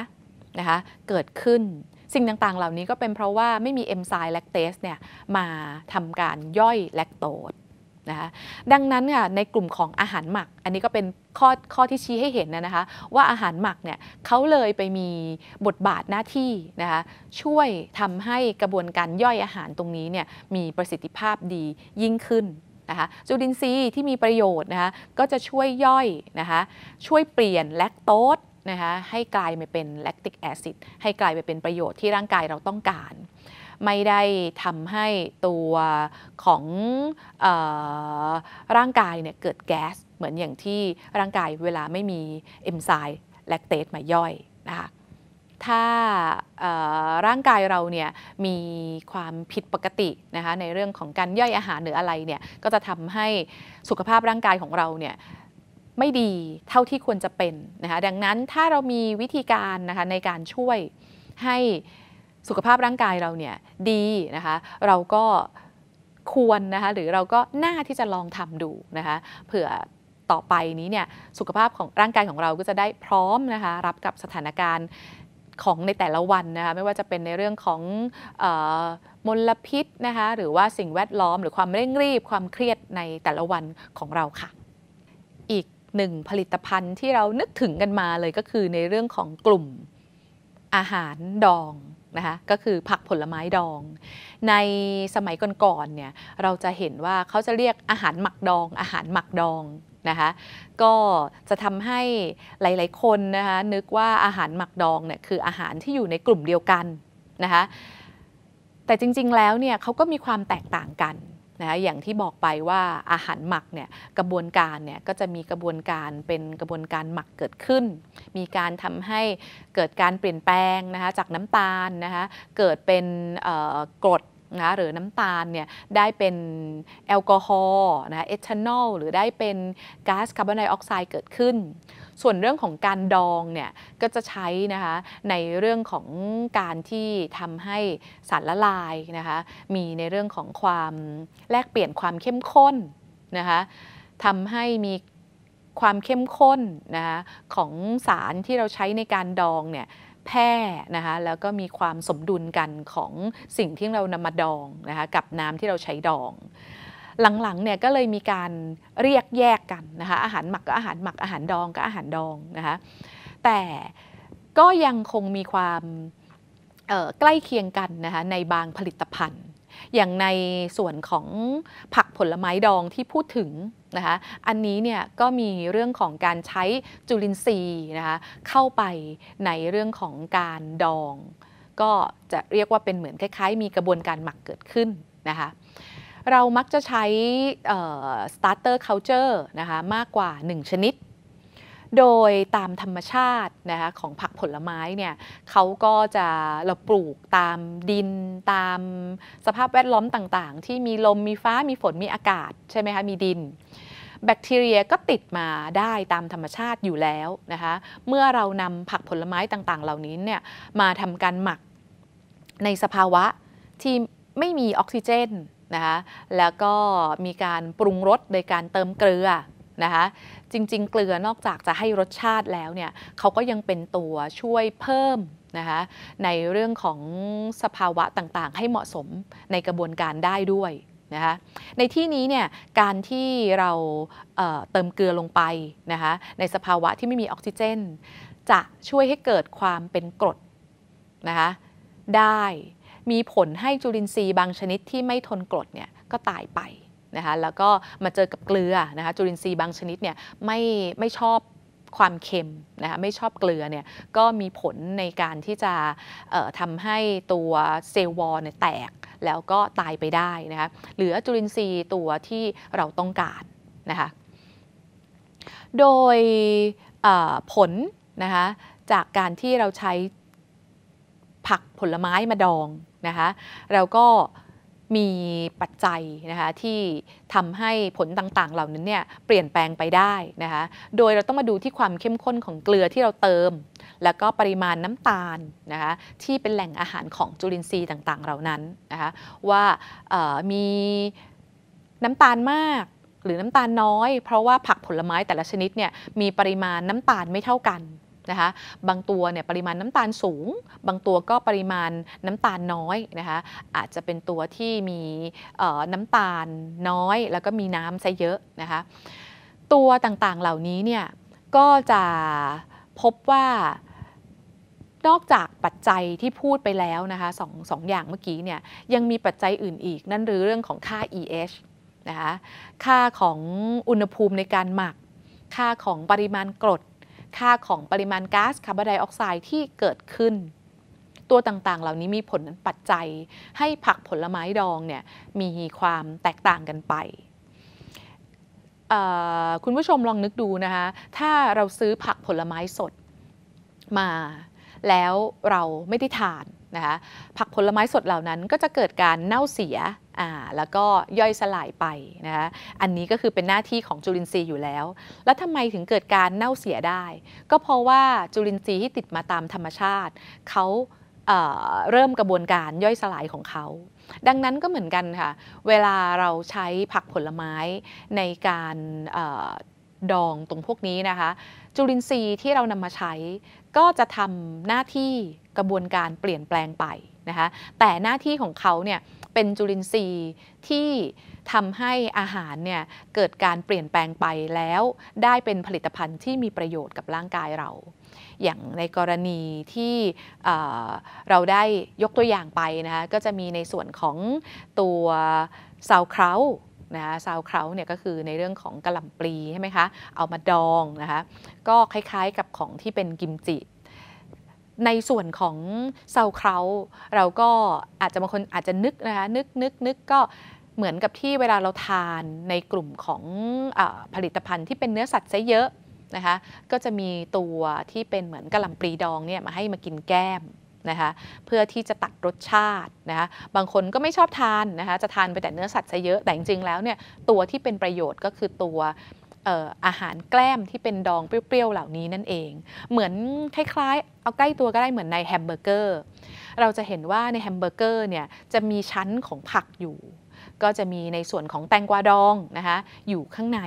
นะคะเกิดขึ้นสิ่งต่างๆ เหล่านี้ก็เป็นเพราะว่าไม่มีเอนไซม์แลคเตสเนี่ยมาทำการย่อยแลคโตสนะคะดังนั้นเนี่ยในกลุ่มของอาหารหมักอันนี้ก็เป็นข้อข้อที่ชี้ให้เห็นนะคะว่าอาหารหมักเนี่ยเขาเลยไปมีบทบาทหน้าที่นะคะช่วยทำให้กระบวนการย่อยอาหารตรงนี้เนี่ยมีประสิทธิภาพดียิ่งขึ้นะคะจุลินทรีย์ที่มีประโยชน์นะคะก็จะช่วยย่อยนะคะช่วยเปลี่ยนแลคโตสนะคะให้กลายไปเป็นแลคติกแอซิดให้กลายไปเป็นประโยชน์ที่ร่างกายเราต้องการไม่ได้ทำให้ตัวของออร่างกายเนี่ยเกิดแก๊สเหมือนอย่างที่ร่างกายเวลาไม่มีเอนไซม์แลคเตสมาย่อยนะคะถ้าร่างกายเราเนี่ยมีความผิดปกตินะคะในเรื่องของการย่อยอาหารหรืออะไรเนี่ยก็จะทำให้สุขภาพร่างกายของเราเนี่ยไม่ดีเท่าที่ควรจะเป็นนะคะดังนั้นถ้าเรามีวิธีการนะคะในการช่วยใหสุขภาพร่างกายเราเนี่ยดีนะคะ เราก็ควรนะคะหรือเราก็น่าที่จะลองทำดูนะคะเผื่อต่อไปนี้เนี่ยสุขภาพของร่างกายของเราก็จะได้พร้อมนะคะรับกับสถานการณ์ของในแต่ละวันนะคะไม่ว่าจะเป็นในเรื่องของออมลพิษนะคะหรือว่าสิ่งแวดล้อม หรือความเร่งรีบความเครียดในแต่ละวันของเราค่ะอีกหนึ่งผลิตภัณฑ์ที่เรานึกถึงกันมาเลยก็คือในเรื่องของกลุ่มอาหารดองนะคะก็คือผักผลไม้ดอง ในสมัยก่อนๆ เนี่ย เราจะเห็นว่าเขาจะเรียกอาหารหมักดอง อาหารหมักดอง นะคะ ก็จะทำให้หลายๆ คนนะคะนึกว่าอาหารหมักดองเนี่ยคืออาหารที่อยู่ในกลุ่มเดียวกันนะคะ แต่จริงๆแล้วเนี่ยเขาก็มีความแตกต่างกันนะอย่างที่บอกไปว่าอาหารหมักเนี่ยกระบวนการเนี่ยก็จะมีกระบวนการเป็นกระบวนการหมักเกิดขึ้น มีการทำให้เกิดการเปลี่ยนแปลงนะคะจากน้ำตาลนะคะเกิดเป็นกรดนะหรือน้ำตาลเนี่ยได้เป็นแอลกอฮอล์นะเอทานอลหรือได้เป็นก๊าซคาร์บอนไดออกไซด์เกิดขึ้นส่วนเรื่องของการดองเนี่ยก็จะใช้นะคะ ในเรื่องของการที่ทำให้สารละลายนะคะ มีในเรื่องของความแลกเปลี่ยนความเข้มข้น นะคะทำให้มีความเข้มข้นนะคะ ของสารที่เราใช้ในการดองเนี่ยแพร่นะคะ แล้วก็มีความสมดุลกันของสิ่งที่เรานำมาดองนะคะ กับน้ำที่เราใช้ดองหลังๆเนี่ยก็เลยมีการเรียกแยกกันนะคะอาหารหมักก็อาหารหมักอาหารดองก็อาหารดองนะคะแต่ก็ยังคงมีความใกล้เคียงกันนะคะในบางผลิตภัณฑ์ อย่างในส่วนของผักผลไม้ดองที่พูดถึงนะคะอันนี้เนี่ยก็มีเรื่องของการใช้จุลินทรีย์นะคะเข้าไปในเรื่องของการดอง ก็จะเรียกว่าเป็นเหมือนคล้าย ๆ มีกระบวนการหมักเกิดขึ้นนะคะเรามักจะใช้ starter culture นะคะมากกว่า 1 ชนิด โดยตามธรรมชาตินะคะของผักผลไม้เนี่ยเขาก็จะเราปลูกตามดินตามสภาพแวดล้อมต่างๆ ที่มีลมมีฟ้ามีฝนมีอากาศใช่ไหมคะมีดิน แบคทีเรียก็ติดมาได้ตามธรรมชาติอยู่แล้วนะคะเมื่อเรานำผักผลไม้ต่างๆเหล่านี้เนี่ยมาทำการหมักในสภาวะที่ไม่มีออกซิเจนนะคะแล้วก็มีการปรุงรสโดยการเติมเกลือนะคะจริงๆเกลือนอกจากจะให้รสชาติแล้วเนี่ยเขาก็ยังเป็นตัวช่วยเพิ่มนะคะในเรื่องของสภาวะต่างๆให้เหมาะสมในกระบวนการได้ด้วยนะคะในที่นี้เนี่ยการที่เราเเติมเกลือลงไปนะคะในสภาวะที่ไม่มีออกซิเจน จะช่วยให้เกิดความเป็นกรดนะคะได้มีผลให้จุลินทรีย์บางชนิดที่ไม่ทนกรดเนี่ยก็ตายไปนะคะแล้วก็มาเจอกับเกลือนะคะจุลินทรีย์บางชนิดเนี่ยไม่ไม่ชอบความเค็มนะคะไม่ชอบเกลือเนี่ยก็มีผลในการที่จะทำให้ตัวเซลล์วอลเนี่ยแตกแล้วก็ตายไปได้นะคะเหลือจุลินทรีย์ตัวที่เราต้องการนะคะโดยผลนะคะจากการที่เราใช้ผักผลไม้มาดองนะคะเราก็มีปัจจัยนะคะที่ทำให้ผลต่าง ๆเหล่านั้นเนี่ยเปลี่ยนแปลงไปได้นะคะโดยเราต้องมาดูที่ความเข้มข้นของเกลือที่เราเติม แล้วก็ปริมาณน้ำตาลนะคะที่เป็นแหล่งอาหารของจุลินทรีย์ต่างๆเหล่านั้นนะคะว่ามีน้ำตาลมากหรือน้ำตาลน้อย เพราะว่าผักผลไม้แต่ละชนิดเนี่ยมีปริมาณน้ำตาลไม่เท่ากันนะคะบางตัวเนี่ยปริมาณน้ำตาลสูง บางตัวก็ปริมาณน้ำตาลน้อยนะคะอาจจะเป็นตัวที่มีน้ำตาลน้อย แล้วก็มีน้ำซะเยอะนะคะตัวต่างๆเหล่านี้เนี่ยก็จะพบว่านอกจากปัจจัยที่พูดไปแล้วนะคะสองสองอย่างเมื่อกี้เนี่ยยังมีปัจจัยอื่นอีก นั่นหรือเรื่องของค่า EH นะคะค่าของอุณหภูมิในการหมักค่าของปริมาณกรดค่าของปริมาณก๊าซคาร์บอนไดออกไซด์ที่เกิดขึ้น ตัวต่างๆ เหล่านี้มีผลปัจจัยให้ผักผลไม้ดองเนี่ยมีความแตกต่างกันไป คุณผู้ชมลองนึกดูนะคะถ้าเราซื้อผักผลไม้สดมาแล้วเราไม่ได้ทานนะคะผักผลไม้สดเหล่านั้นก็จะเกิดการเน่าเสียอ่าแล้วก็ย่อยสลายไปนะคะ อันนี้ก็คือเป็นหน้าที่ของจุลินทรีย์อยู่แล้ว แล้วทำไมถึงเกิดการเน่าเสียได้ ก็เพราะว่าจุลินทรีย์ที่ติดมาตามธรรมชาติ เขาเเริ่มกระบวนการย่อยสลายของเขา ดังนั้นก็เหมือนกันค่ะ เวลาเราใช้ผักผลไม้ในการดองตรงพวกนี้นะคะ จุลินทรีย์ที่เรานำมาใช้ ก็จะทำหน้าที่กระบวนการเปลี่ยนแปลงไปนะคะ แต่หน้าที่ของเขาเนี่ยเป็นจุลินทรีย์ที่ทำให้อาหารเนี่ยเกิดการเปลี่ยนแปลงไปแล้ว ได้เป็นผลิตภัณฑ์ที่มีประโยชน์กับร่างกายเรา อย่างในกรณีที่เราได้ยกตัวอย่างไปนะคะก็จะมีในส่วนของตัวซาวคราวนะซาวเคราเนี่ยก็คือในเรื่องของกระหล่ำปลีใช่ไหมคะเอามาดองนะคะก็คล้ายๆกับของที่เป็นกิมจิในส่วนของเซาเคราเราก็อาจจะบางคนอาจจะนึกนะคะนึกนึกนึกก็เหมือนกับที่เวลาเราทานในกลุ่มของอผลิตภัณฑ์ที่เป็นเนื้อสัตว์ซะเยอะนะคะก็จะมีตัวที่เป็นเหมือนกระหล่ำปลีดองเนี่ยมาให้มากินแก้มนะคะเพื่อที่จะตัดรสชาตินะคะบางคนก็ไม่ชอบทานนะคะจะทานไปแต่เนื้อสัตว์ซะเยอะแต่จริงๆแล้วเนี่ยตัวที่เป็นประโยชน์ก็คือตัวอาหารแกล้มที่เป็นดองเปรี้ยวๆเหล่านี้นั่นเอง เหมือนคล้ายๆเอาใกล้ตัวก็ได้เหมือนในแฮมเบอร์เกอร์เราจะเห็นว่าในแฮมเบอร์เกอร์เนี่ยจะมีชั้นของผักอยู่ ก็จะมีในส่วนของแตงกวาดองนะคะอยู่ข้างใน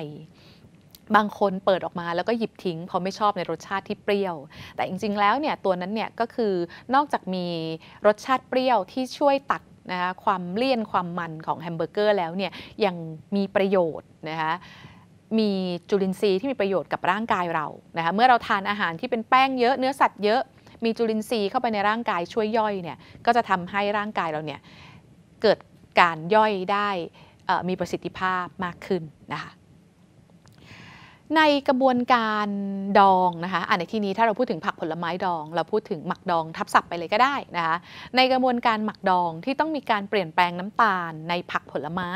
บางคนเปิดออกมาแล้วก็หยิบทิ้งเพราะไม่ชอบในรสชาติที่เปรี้ยว แต่จริงๆแล้วเนี่ยตัวนั้นเนี่ยก็คือนอกจากมีรสชาติเปรี้ยวที่ช่วยตัดนะคะความเลี่ยนความมันของแฮมเบอร์เกอร์แล้วเนี่ยยังมีประโยชน์นะคะมีจุลินทรีย์ที่มีประโยชน์กับร่างกายเรา นะคะ เมื่อเราทานอาหารที่เป็นแป้งเยอะ เนื้อสัตว์เยอะ มีจุลินทรีย์เข้าไปในร่างกายช่วยย่อย เนี่ย ก็จะทำให้ร่างกายเรา เนี่ย เกิดการย่อยได้มีประสิทธิภาพมากขึ้นนะคะ ในกระบวนการดองนะคะ อันในที่นี้ถ้าเราพูดถึงผักผลไม้ดอง เราพูดถึงหมักดองทับศัพท์ไปเลยก็ได้นะคะ ในกระบวนการหมักดองที่ต้องมีการเปลี่ยนแปลงน้ำตาลในผักผลไม้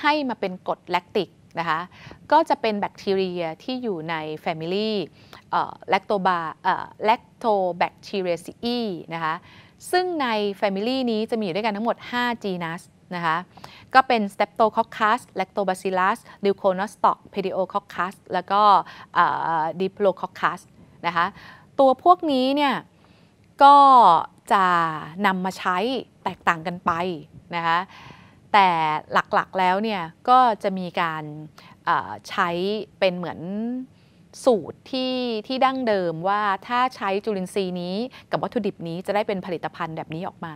ให้มาเป็นกรดแลคติกนะคะก็จะเป็นแบคทีเรียที่อยู่ใน Family แลคโตบาแลคโตแบคทีเรียซีนะคะซึ่งใน Family นี้จะมีอยู่ด้วยกันทั้งหมด 5 genus นะคะก็เป็น Streptococcus, Lactobacillus, Leuconostoc, Pediococcus แล้วก็ Diplococcus นะคะตัวพวกนี้เนี่ยก็จะนำมาใช้แตกต่างกันไปนะคะแต่หลักๆแล้วเนี่ยก็จะมีการใช้เป็นเหมือนสูตรที่ที่ดั้งเดิมว่าถ้าใช้จุลินทรีย์นี้กับวัตถุดิบนี้จะได้เป็นผลิตภัณฑ์แบบนี้ออกมา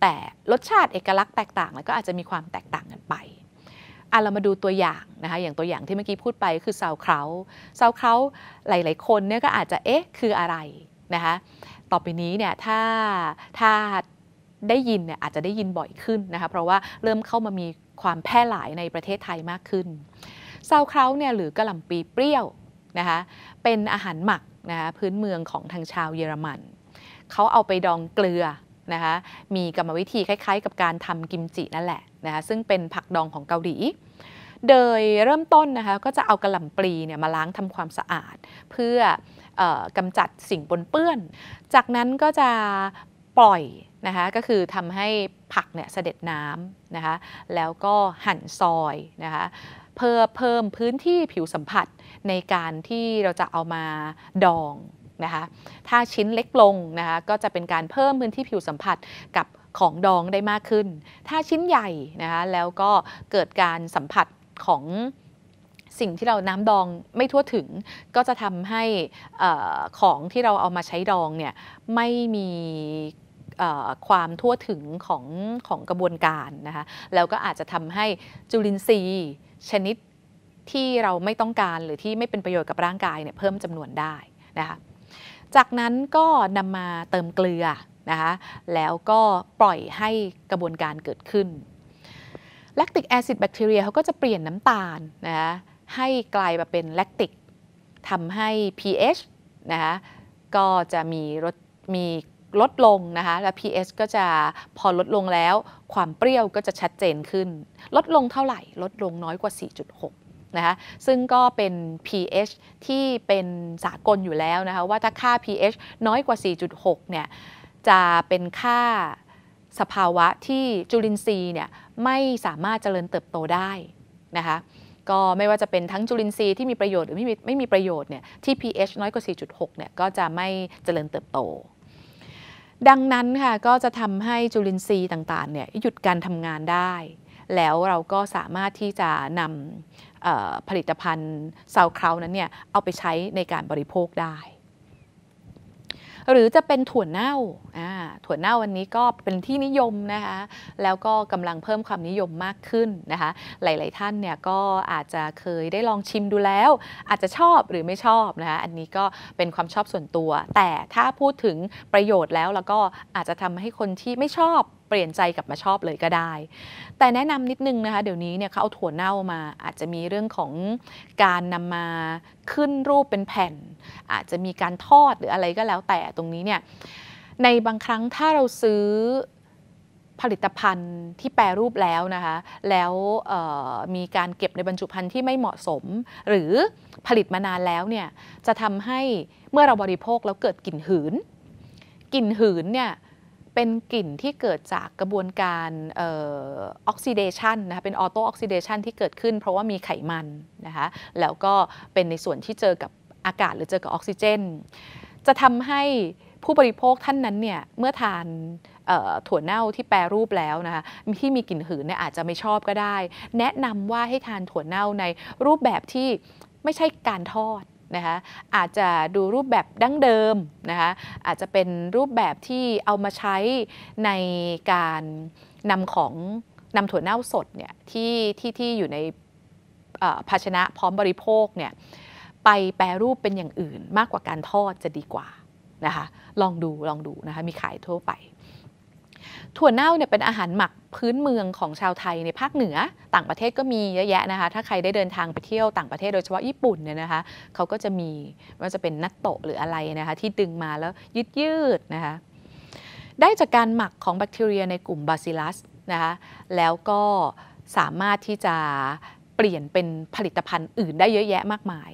แต่รสชาติเอกลักษณ์แตกต่างแล้วก็อาจจะมีความแตกต่างกันไปอเรามาดูตัวอย่างนะคะอย่างตัวอย่างที่เมื่อกี้พูดไปคือซาวเคราซาวเคราหลายๆคนเนี่ยก็อาจจะเอ๊ะคืออะไรนะคะต่อไปนี้เนี่ยถ้าถ้าได้ยินเนี่ยอาจจะได้ยินบ่อยขึ้นนะคะเพราะว่าเริ่มเข้ามามีความแพร่หลายในประเทศไทยมากขึ้นซาวคราวเนี่ยหรือกระหล่ำปีเปรี้ยวนะคะเป็นอาหารหมักนะคะพื้นเมืองของทางชาวเยอรมันเขาเอาไปดองเกลือนะคะมีกรรมวิธีคล้าย ๆ กับการทำกิมจินั่นแหละนะคะซึ่งเป็นผักดองของเกาหลี โดยเริ่มต้นนะคะก็จะเอากระหล่ำปลีเนี่ยมาล้างทำความสะอาด เพื่อกำจัดสิ่งปนเปื้อน จากนั้นก็จะปล่อยนะคะก็คือทำให้ผักเนี่ยเสด็จน้ำนะคะแล้วก็หั่นซอยนะคะเพื่อเพิ่มพื้นที่ผิวสัมผัสในการที่เราจะเอามาดองนะคะถ้าชิ้นเล็กลงนะคะก็จะเป็นการเพิ่มพื้นที่ผิวสัมผัสกับของดองได้มากขึ้น ถ้าชิ้นใหญ่นะคะแล้วก็เกิดการสัมผัสของสิ่งที่เราน้ำดองไม่ทั่วถึงก็จะทำให้ของที่เราเอามาใช้ดองเนี่ยไม่มีความทั่วถึงของของกระบวนการนะคะ แล้วก็อาจจะทำให้จุลินทรีย์ชนิดที่เราไม่ต้องการหรือที่ไม่เป็นประโยชน์กับร่างกายเนี่ยเพิ่มจำนวนได้นะคะ จากนั้นก็นำมาเติมเกลือนะคะ แล้วก็ปล่อยให้กระบวนการเกิดขึ้น แลคติกแอซิดแบคทีเรียเขาก็จะเปลี่ยนน้ำตาลนะะให้กลายมาเป็นแลคติกทำให้ pH นะคะก็จะมีรสมีลดลงนะคะ และ pH ก็จะพอลดลงแล้ว ความเปรี้ยวก็จะชัดเจนขึ้น ลดลงเท่าไหร่ ลดลงน้อยกว่า 4.6 นะคะ ซึ่งก็เป็น pH ที่เป็นสากลอยู่แล้วนะคะ ว่าถ้าค่า pH น้อยกว่า 4.6 เนี่ย จะเป็นค่าสภาวะที่จุลินทรีย์เนี่ย ไม่สามารถเจริญเติบโตได้นะคะ ก็ไม่ว่าจะเป็นทั้งจุลินทรีย์ที่มีประโยชน์ หรือไม่มีไม่มีประโยชน์เนี่ย ที่ pH น้อยกว่า 4.6เนี่ย ก็จะไม่เจริญเติบโตดังนั้นค่ะก็จะทำให้จุลินทรีย์ต่างๆเนี่ยหยุดการทำงานได้ แล้วเราก็สามารถที่จะนำผลิตภัณฑ์ซาวคราวนั้นเนี่ยเอาไปใช้ในการบริโภคได้หรือจะเป็นถั่วเน่า ถั่วเน่าวันนี้ก็เป็นที่นิยมนะคะ แล้วก็กำลังเพิ่มความนิยมมากขึ้นนะคะ หลายๆท่านเนี่ยก็อาจจะเคยได้ลองชิมดูแล้ว อาจจะชอบหรือไม่ชอบนะคะ อันนี้ก็เป็นความชอบส่วนตัว แต่ถ้าพูดถึงประโยชน์แล้วแล้วก็อาจจะทำให้คนที่ไม่ชอบปลี่ยนใจกลับมาชอบเลยก็ได้ แต่แนะนำนิดนึงนะคะ เดี๋ยวนี้เนี่ยเขาเอาถั่วเน่ามาอาจจะมีเรื่องของการนำมาขึ้นรูปเป็นแผ่น อาจจะมีการทอดหรืออะไรก็แล้วแต่ตรงนี้เนี่ย ในบางครั้งถ้าเราซื้อผลิตภัณฑ์ที่แปรรูปแล้วนะคะ แล้วมีการเก็บในบรรจุภัณฑ์ที่ไม่เหมาะสม หรือผลิตมานานแล้วเนี่ยจะทำให้เมื่อเราบริโภคแล้วเกิดกลิ่นหืน กลิ่นหืนเนี่ยเป็นกลิ่นที่เกิดจากกระบวนการออกซิเดชันนะคะเป็นออโตออกซิเดชันที่เกิดขึ้นเพราะว่ามีไขมันนะคะแล้วก็เป็นในส่วนที่เจอกับอากาศหรือเจอกับออกซิเจน จะทำให้ผู้บริโภคท่านนั้นเนี่ย เมื่อทานถั่วเน่าที่แปรรูปแล้วนะคะที่มีกลิ่นหืนเนี่ยอาจจะไม่ชอบก็ได้ แนะนำว่าให้ทานถั่วเน่าในรูปแบบที่ไม่ใช่การทอดนะคะอาจจะดูรูปแบบดั้งเดิมนะคะอาจจะเป็นรูปแบบที่เอามาใช้ในการนำของนำถั่วเน่าสดเนี่ยที่ที่ที่อยู่ในภาชนะพร้อมบริโภคเนี่ยไปแปรรูปเป็นอย่างอื่นมากกว่าการทอดจะดีกว่านะคะลองดูลองดูนะคะมีขายทั่วไปถั่วเน่าเนี่ยเป็นอาหารหมักพื้นเมืองของชาวไทยในภาคเหนือต่างประเทศก็มีเยอะแยะนะคะถ้าใครได้เดินทางไปเที่ยวต่างประเทศโดยเฉพาะญี่ปุ่นเนี่ยนะคะเขาก็จะมีว่าจะเป็นนัตโตะหรืออะไรนะคะที่ดึงมาแล้วยืดยืดนะคะได้จากการหมักของแบคทีเรียในกลุ่มบาซิลัสนะคะแล้วก็สามารถที่จะเปลี่ยนเป็นผลิตภัณฑ์อื่นได้เยอะแยะมากมาย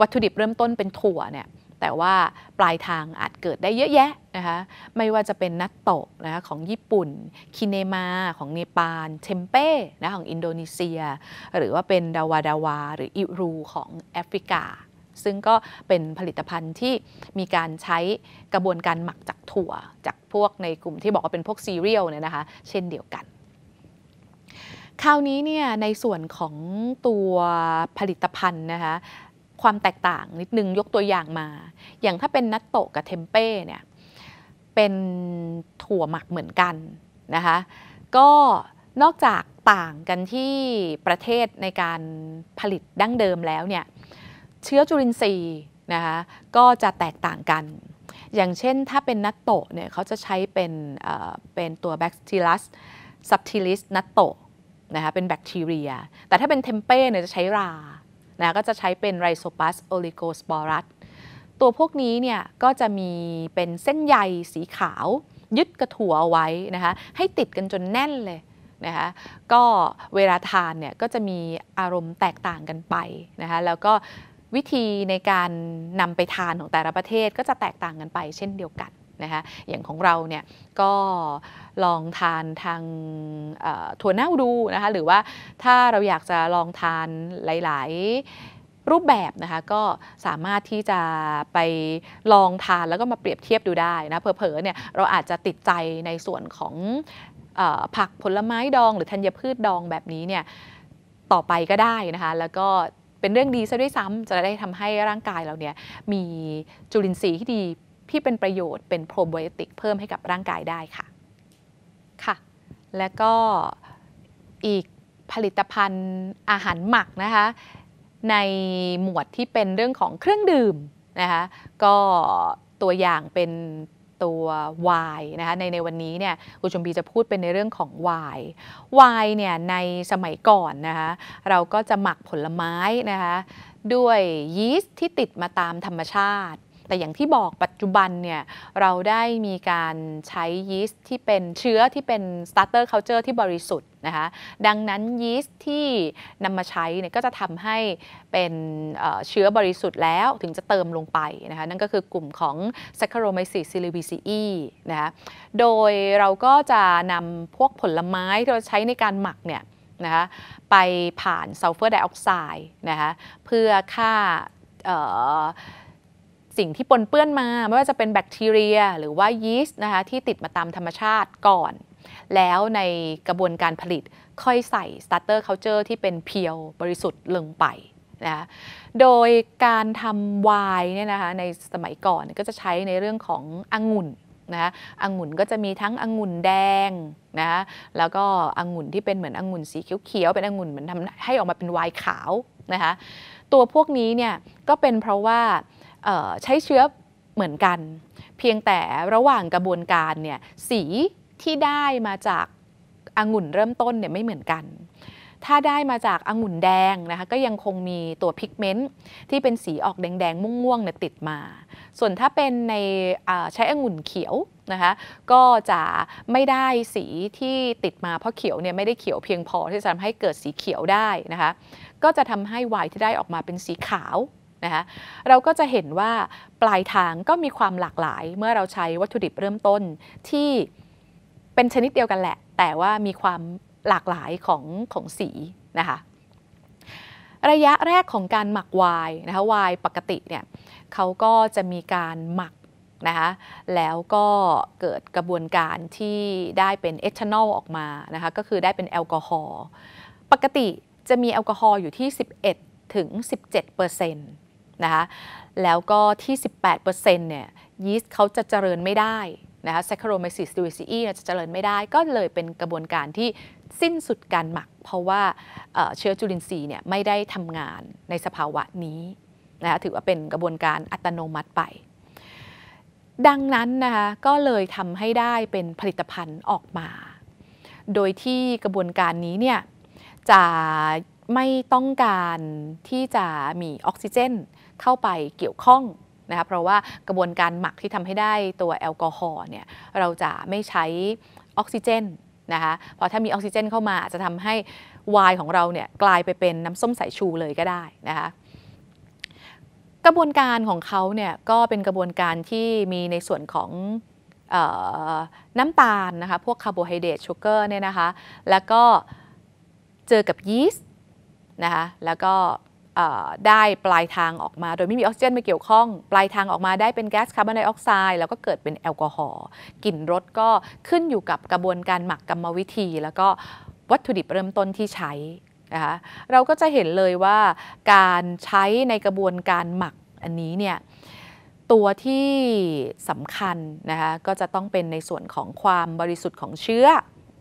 วัตถุดิบเริ่มต้นเป็นถั่วเนี่ยแต่ว่าปลายทางอาจเกิดได้เยอะแยะนะคะไม่ว่าจะเป็นนัตโตะนะคะของญี่ปุ่น คินเนมา ของเนปาลเทมเป้นะของอินโดนีเซีย หรือว่าเป็นดาวาดาวา หรืออิรูของแอฟริกา ซึ่งก็เป็นผลิตภัณฑ์ที่มีการใช้กระบวนการหมักจากถั่วจากพวกในกลุ่มที่บอกว่าเป็นพวกซีเรียลเนี่ยนะคะ เช่นเดียวกันคราวนี้เนี่ยในส่วนของตัวผลิตภัณฑ์นะคะความแตกต่างนิดนึงยกตัวอย่างมา อย่างถ้าเป็นนัตโตกับเทมเป้เนี่ยเป็นถั่วหมักเหมือนกันนะคะก็นอกจากต่างกันที่ประเทศในการผลิตดั้งเดิมแล้วเนี่ยเชื้อจุลินทรีย์นะคะก็จะแตกต่างกัน อย่างเช่นถ้าเป็นนัตโตเนี่ยเขาจะใช้เป็นเป็นตัวแบคทีรัสซับทิลิสนัตโตนะคะเป็นแบคทีเรียแต่ถ้าเป็นเทมเป้เนี่ยจะใช้รานะก็จะใช้เป็นไรโซปัสโอลิโกสปอรัสตัวพวกนี้เนี่ยก็จะมีเป็นเส้นใยสีขาว ยึดกระถั่วเอาไว้นะคะให้ติดกันจนแน่นเลยนะคะก็เวลาทานเนี่ยก็จะมีอารมณ์แตกต่างกันไปนะคะแล้วก็วิธีในการนำไปทานของแต่ละประเทศก็จะแตกต่างกันไปเช่นเดียวกันนะคะอย่างของเราเนี่ยก็ลองทานทางถั่วเน่าดูนะคะหรือว่าถ้าเราอยากจะลองทานหลาย ๆ รูปแบบนะคะก็สามารถที่จะไปลองทานแล้วก็มาเปรียบเทียบดูได้นะเผลอๆเนี่ยเราอาจจะติดใจในส่วนของผักผลไม้ดองหรือธัญพืชดองแบบนี้เนี่ยต่อไปก็ได้นะคะแล้วก็เป็นเรื่องดีซะด้วยซ้ำจะได้ทำให้ร่างกายเราเนี่ยมีจุลินทรีย์ที่ดีที่เป็นประโยชน์เป็นโปรไบโอติกเพิ่มให้กับร่างกายได้ค่ะ ค่ะ และก็อีกผลิตภัณฑ์อาหารหมักนะคะ ในหมวดที่เป็นเรื่องของเครื่องดื่มนะคะก็ตัวอย่างเป็นตัววายนะคะในในวันนี้เนี่ยคุณชมพีจะพูดเป็นในเรื่องของวาย วายเนี่ยในสมัยก่อนนะคะเราก็จะหมักผลไม้นะคะด้วยยีสต์ที่ติดมาตามธรรมชาติแต่อย่างที่บอกปัจจุบันเนี่ย เราได้มีการใช้ยีสต์ที่เป็นเชื้อที่เป็น starter culture ที่บริสุทธิ์นะคะดังนั้นยีสต์ที่นำมาใช้เนี่ยก็จะทำให้เป็นเชื้อบริสุทธิ์แล้วถึงจะเติมลงไปนะคะนั่นก็คือกลุ่มของ Saccharomyces cerevisiae นะคะโดยเราก็จะนำพวกผลไม้ที่เราใช้ในการหมักเนี่ยนะคะไปผ่านซัลเฟอร์ไดออกไซด์นะคะเพื่อฆ่าสิ่งที่ปนเปื้อนมาไม่ว่าจะเป็นแบคทีเรีย หรือว่ายีสต์นะคะ ที่ติดมาตามธรรมชาติก่อน แล้วในกระบวนการผลิตค่อยใส่ starter culture ที่เป็นเพียวบริสุทธิ์ลงไปนะคะโดยการทำไวน์เนี่ยนะคะในสมัยก่อนก็จะใช้ในเรื่องขององุ่นนะะองุ่นก็จะมีทั้งองุ่นแดงนะแล้วก็องุ่นที่เป็นเหมือนองุ่นสีเขียวๆเป็นองุ่นเหมือนทำให้ออกมาเป็นไวน์ขาวนะคะตัวพวกนี้เนี่ยก็เป็นเพราะว่าใช้เชื้อเหมือนกัน เพียงแต่ระหว่างกระบวนการเนี่ยสีที่ได้มาจากองุ่นเริ่มต้นเนี่ยไม่เหมือนกัน ถ้าได้มาจากองุ่นแดงนะคะก็ยังคงมีตัวพิกเมนต์ที่เป็นสีออกแดง ๆม่วงๆเนี่ยติดมา ส่วนถ้าเป็นในใช้องุ่นเขียวนะคะก็จะไม่ได้สีที่ติดมาเพราะเขียวเนี่ยไม่ได้เขียวเพียงพอที่จะทำให้เกิดสีเขียวได้นะคะก็จะทำให้ไวน์ที่ได้ออกมาเป็นสีขาวนะคะเราก็จะเห็นว่าปลายทางก็มีความหลากหลาย เมื่อเราใช้วัตถุดิบเริ่มต้นที่เป็นชนิดเดียวกันแหละ แต่ว่ามีความหลากหลายของของสีนะคะระยะแรกของการหมักไวน์นะคะไวน์ปกติเนี่ยเขาก็จะมีการหมักนะคะแล้วก็เกิดกระบวนการที่ได้เป็นเอทานอลออกมานะคะก็คือได้เป็นแอลกอฮอล์ปกติจะมีแอลกอฮอล์อยู่ที่ 11 ถึง 17เปอร์เซ็นต์นะคะแล้วก็ที่ 18%เนี่ยยีสต์เขาจะเจริญไม่ได้นะคะ Saccharomyces d i f f i i จะเจริญไม่ได้ ก็เลยเป็นกระบวนการที่สิ้นสุดการหมัก เพราะว่าเชื้อจุลินทรีย์เนี่ยไม่ได้ทำงานในสภาวะนี้นะคะถือว่าเป็นกระบวนการอัตโนมัติไป ดังนั้นนะคะก็เลยทำให้ได้เป็นผลิตภัณฑ์ออกมา โดยที่กระบวนการนี้เนี่ยจะไม่ต้องการที่จะมีออกซิเจนเข้าไปเกี่ยวข้องนะคะ เพราะว่ากระบวนการหมักที่ทำให้ได้ตัวแอลกอฮอล์เนี่ยเราจะไม่ใช้ออกซิเจนนะคะพอถ้ามีออกซิเจนเข้ามาอาจจะทำให้วายของเราเนี่ยกลายไปเป็นน้ำส้มสายชูเลยก็ได้นะคะกระบวนการของเขาเนี่ยก็เป็นกระบวนการที่มีในส่วนของน้ำตาลนะคะพวกคาร์โบไฮเดรตชูเกอร์เนี่ยนะคะแล้วก็เจอกับยีสต์นะคะแล้วก็ได้ปลายทางออกมาโดยไม่มีออกซิเจนมาเกี่ยวข้อง ปลายทางออกมาได้เป็นแก๊สคาร์บอนไดออกไซด์แล้วก็เกิดเป็นแอลกอฮอล์กลิ่นรสก็ขึ้นอยู่กับกระบวนการหมักกรรมวิธี แล้วก็วัตถุดิบเริ่มต้นที่ใช้นะคะเราก็จะเห็นเลยว่าการใช้ในกระบวนการหมักอันนี้เนี่ยตัวที่สำคัญนะคะก็จะต้องเป็นในส่วนของความบริสุทธิ์ของเชื้อ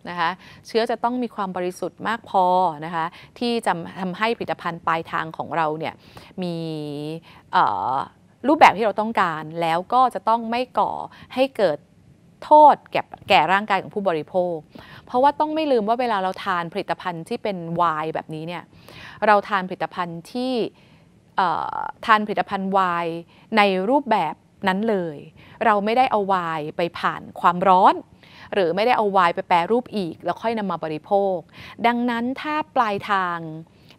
นะคะเชื้อจะต้องมีความบริสุทธิ์มากพอนะคะที่จะทำให้ผลิตภัณฑ์ปลายทางของเราเนี่ยมีรูปแบบที่เราต้องการแล้วก็จะต้องไม่ก่อให้เกิดโทษแก่แก่ร่างกายของผู้บริโภค เพราะว่าต้องไม่ลืมว่าเวลาเราทานผลิตภัณฑ์ที่เป็นวายแบบนี้เนี่ยเราทานผลิตภัณฑ์ที่ทานผลิตภัณฑ์วายในรูปแบบนั้นเลย เราไม่ได้เอาวายไปผ่านความร้อนหรือไม่ได้เอาไวน์ไปแปรรูปอีกแล้วค่อยนำมาบริโภคดังนั้นถ้าปลายทาง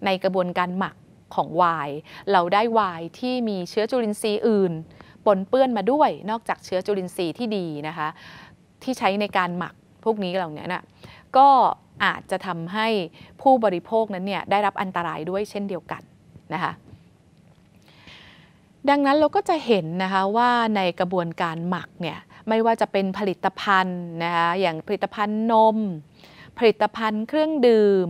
ในกระบวนการหมักของไวน์เราได้ไวน์ที่มีเชื้อจุลินทรีย์อื่นปนเปื้อนมาด้วย นอกจากเชื้อจุลินทรีย์ที่ดีนะคะที่ใช้ในการหมักพวกนี้เหล่านี้นะ่ะก็อาจจะทำให้ผู้บริโภคนั้นเนี่ยได้รับอันตรายด้วยเช่นเดียวกันนะคะดังนั้นเราก็จะเห็นนะคะว่าในกระบวนการหมักเนี่ยไม่ว่าจะเป็นผลิตภัณฑ์นะคะอย่างผลิตภัณฑ์นม ผลิตภัณฑ์เครื่องดื่ม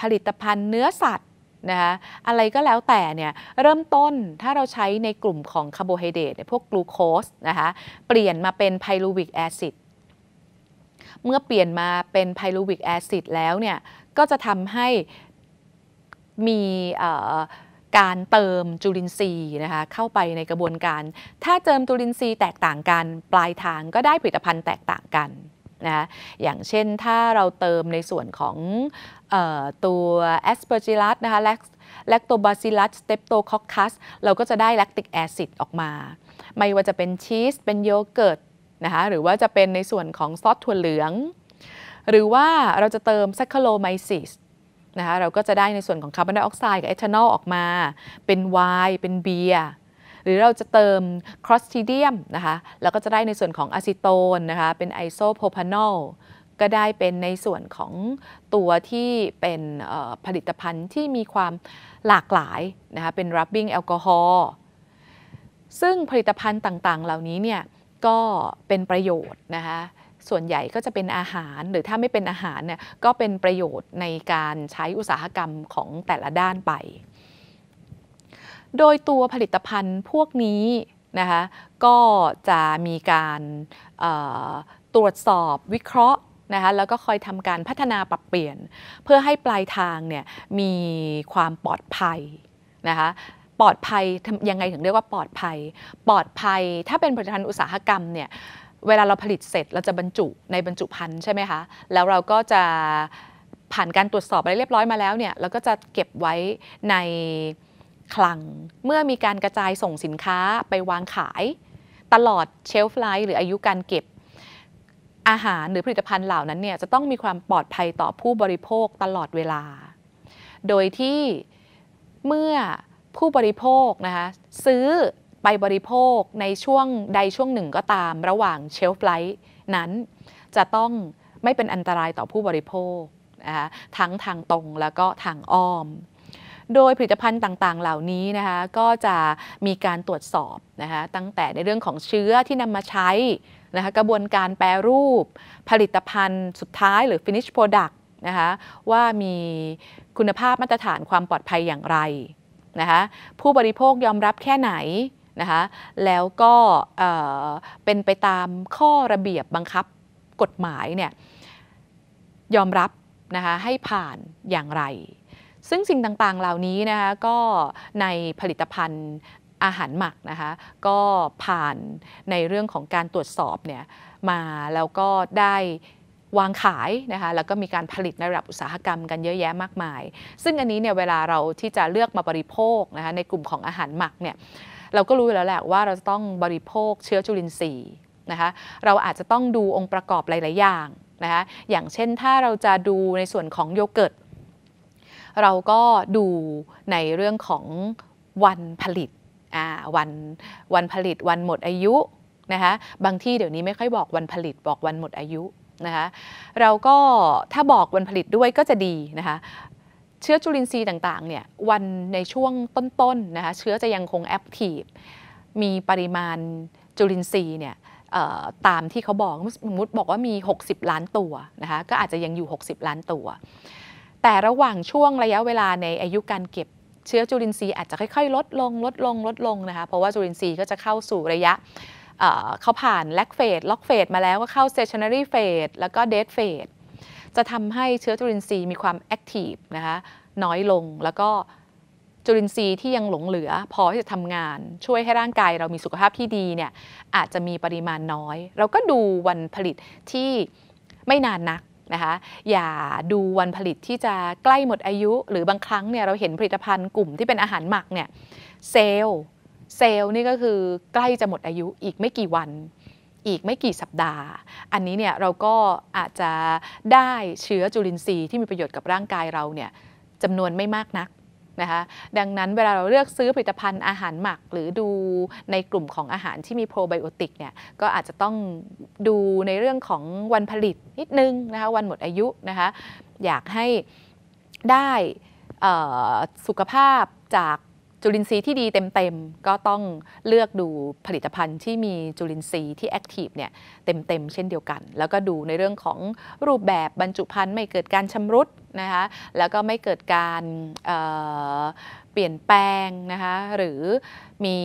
ผลิตภัณฑ์เนื้อสัตว์นะคะอะไรก็แล้วแต่เนี่ยเริ่มต้นถ้าเราใช้ในกลุ่มของคาร์โบไฮเดรตพวกกลูโคสนะคะเปลี่ยนมาเป็นไพลูวิกแอซิดเมื่อเปลี่ยนมาเป็นไพลูวิกแอซิดแล้วเนี่ยก็จะทำให้มีการเติมจุลินทรีย์นะคะเข้าไปในกระบวนการ ถ้าเติมจุลินทรีย์แตกต่างกันปลายทางก็ได้ผลิตภัณฑ์แตกต่างกันนะอย่างเช่นถ้าเราเติมในส่วนของออตัวแอสเปอร์จิลัสนะคะแลคโตบาซิลัสสเตปโตคอคคัสเราก็จะได้แลคติกแอซิดออกมา ไม่ว่าจะเป็นชีสเป็นโยเกิร์ตนะคะหรือว่าจะเป็นในส่วนของซอสถั่วเหลือง หรือว่าเราจะเติมแซคคาโลไมซิสนะคะเราก็จะได้ในส่วนของคาร์บอนไดออกไซด์กับเอทานอลออกมาเป็นไวน์เป็นเบียร์หรือเราจะเติมครอสติเดียมนะคะแล้วก็จะได้ในส่วนของอะซิโตนนะคะเป็นไอโซโพพานอลก็ได้เป็นในส่วนของตัวที่เป็นผลิตภัณฑ์ที่มีความหลากหลายนะคะเป็นรับบิ้งแอลกอฮอล์ซึ่งผลิตภัณฑ์ต่างๆ เหล่านี้เนี่ยก็เป็นประโยชน์นะคะส่วนใหญ่ก็จะเป็นอาหารหรือถ้าไม่เป็นอาหารเนี่ยก็เป็นประโยชน์ในการใช้อุตสาหกรรมของแต่ละด้านไป โดยตัวผลิตภัณฑ์พวกนี้นะคะก็จะมีการตรวจสอบวิเคราะห์นะคะแล้วก็คอยทำการพัฒนาปรับเปลี่ยน เพื่อให้ปลายทางเนี่ยมีความปลอดภัยนะคะปลอดภัยยังไงถึงเรียกว่าปลอดภัยปลอดภัย ถ้าเป็นผลิตภัณฑ์อุตสาหกรรมเนี่ยเวลาเราผลิตเสร็จเราจะบรรจุในบรรจุภัณฑ์ใช่ไหมคะ แล้วเราก็จะผ่านการตรวจสอบอะไรเรียบร้อยมาแล้วเนี่ยเราก็จะเก็บไว้ในคลัง เมื่อมีการกระจายส่งสินค้าไปวางขาย ตลอดเชลฟ์ไลฟ์หรืออายุการเก็บอาหารหรือผลิตภัณฑ์เหล่านั้นเนี่ยจะต้องมีความปลอดภัยต่อผู้บริโภคตลอดเวลา โดยที่เมื่อผู้บริโภคนะคะซื้อไปบริโภคในช่วงใดช่วงหนึ่งก็ตามระหว่างเชลฟ์ไลท์นั้นจะต้องไม่เป็นอันตรายต่อผู้บริโภคนะคะทั้งทางตรงแล้วก็ทางอ้อม โดยผลิตภัณฑ์ต่างๆเหล่านี้นะคะก็จะมีการตรวจสอบนะคะตั้งแต่ในเรื่องของเชื้อที่นำมาใช้นะคะกระบวนการแปรรูปผลิตภัณฑ์สุดท้ายหรือ finish product นะคะว่ามีคุณภาพมาตรฐานความปลอดภัยอย่างไรนะคะผู้บริโภคยอมรับแค่ไหนนะคะ แล้วก็เป็นไปตามข้อระเบียบบังคับกฎหมายเนี่ยยอมรับนะคะให้ผ่านอย่างไร ซึ่งสิ่งต่างๆเหล่านี้นะคะก็ในผลิตภัณฑ์อาหารหมักนะคะก็ผ่านในเรื่องของการตรวจสอบเนี่ยมาแล้วก็ได้วางขายนะคะแล้วก็มีการผลิตในระดับอุตสาหกรรมกันเยอะแยะมากมาย ซึ่งอันนี้เนี่ยเวลาเราที่จะเลือกมาบริโภคนะคะในกลุ่มของอาหารหมักเนี่ยเราก็รู้อยู่แล้วแหละว่าเราจะต้องบริโภคเชื้อจุลินทรีย์นะคะเราอาจจะต้องดูองค์ประกอบหลายๆอย่างนะคะอย่างเช่นถ้าเราจะดูในส่วนของโยเกิร์ตเราก็ดูในเรื่องของวันผลิตวันวันผลิต วันหมดอายุนะคะบางที่เดี๋ยวนี้ไม่ค่อยบอกวันผลิตบอกวันหมดอายุนะคะเราก็ถ้าบอกวันผลิตด้วยก็จะดีนะคะเชื้อจุลินทรีย์ต่างๆ เนี่ย วันในช่วงต้น ๆ นะคะ เชื้อจะยังคงแอคทีฟมีปริมาณจุลินทรีย์เนี่ยตามที่เขาบอก สมมติบอกว่ามี 60 ล้านตัวนะคะ ก็อาจจะยังอยู่ 60 ล้านตัว แต่ระหว่างช่วงระยะเวลาในอายุการเก็บเชื้อจุลินทรีย์อาจจะค่อย ๆ ลดลง ลดลง ลดลงนะคะ เพราะว่าจุลินทรีย์ก็จะเข้าสู่ระยะเขาผ่านแลกเฟสล็อกเฟสมาแล้ว ก็เข้า stationary phase แล้วก็ d e a เ phase จะทำให้เชื้อจุลินทรีย์มีความแอคทีฟนะคะน้อยลงแล้วก็จุลินทรีย์ที่ยังหลงเหลือ พอที่จะทำงานช่วยให้ร่างกายเรามีสุขภาพที่ดีเนี่ยอาจจะมีปริมาณน้อย เราก็ดูวันผลิตที่ไม่นานนักนะคะอย่าดูวันผลิตที่จะใกล้หมดอายุ หรือบางครั้งเนี่ยเราเห็นผลิตภัณฑ์กลุ่มที่เป็นอาหารหมักเนี่ยเซลล์เซลล์นี่ก็คือใกล้จะหมดอายุอีกไม่กี่วันอีกไม่กี่สัปดาห์ อันนี้เนี่ยเราก็อาจจะได้เชื้อจุลินทรีย์ที่มีประโยชน์กับร่างกายเราเนี่ยจำนวนไม่มากนักนะคะ ดังนั้นเวลาเราเลือกซื้อผลิตภัณฑ์อาหารหมัก หรือดูในกลุ่มของอาหารที่มีโปรไบโอติกเนี่ย ก็อาจจะต้องดูในเรื่องของวันผลิตนิดนึงนะคะ วันหมดอายุนะคะ อยากให้ได้สุขภาพจากจุลินทรีย์ที่ดีเต็มๆ ก็ต้องเลือกดูผลิตภัณฑ์ที่มีจุลินทรีย์ที่แอคทีฟเนี่ยเต็มๆ เช่นเดียวกัน แล้วก็ดูในเรื่องของรูปแบบบรรจุภัณฑ์ไม่เกิดการชำรุดนะคะ แล้วก็ไม่เกิดการเปลี่ยนแปลงนะคะ หรือมี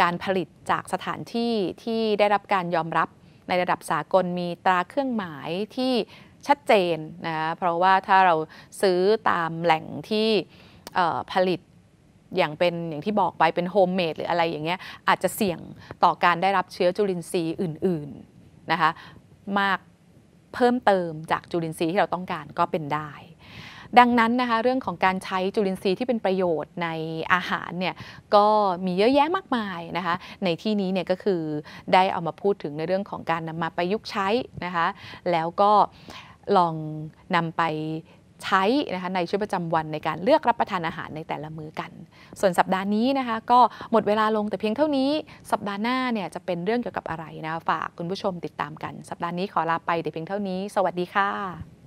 การผลิตจากสถานที่ที่ได้รับการยอมรับในระดับสากลมีตราเครื่องหมายที่ชัดเจนนะะเพราะว่าถ้าเราซื้อตามแหล่งที่ผลิตอย่างเป็นอย่างที่บอกไปเป็นโฮมเมดหรืออะไรอย่างเงี้ยอาจจะเสี่ยงต่อการได้รับเชื้อจุลินทรีย์อื่นๆนะคะมากเพิ่มเติมจากจุลินทรีย์ที่เราต้องการก็เป็นได้ ดังนั้นนะคะเรื่องของการใช้จุลินทรีย์ที่เป็นประโยชน์ในอาหารเนี่ยก็มีเยอะแยะมากมายนะคะในที่นี้เนี่ยก็คือได้เอามาพูดถึงในเรื่องของการนำมาประยุกต์ใช้นะคะแล้วก็ลองนำไปใช้นะคะในชีวิตประจำวันในการเลือกรับประทานอาหารในแต่ละมื้อกัน ส่วนสัปดาห์นี้นะคะ ก็หมดเวลาลงแต่เพียงเท่านี้ สัปดาห์หน้าเนี่ยจะเป็นเรื่องเกี่ยวกับอะไรนะฝากคุณผู้ชมติดตามกัน สัปดาห์นี้ขอลาไปแต่เพียงเท่านี้ สวัสดีค่ะ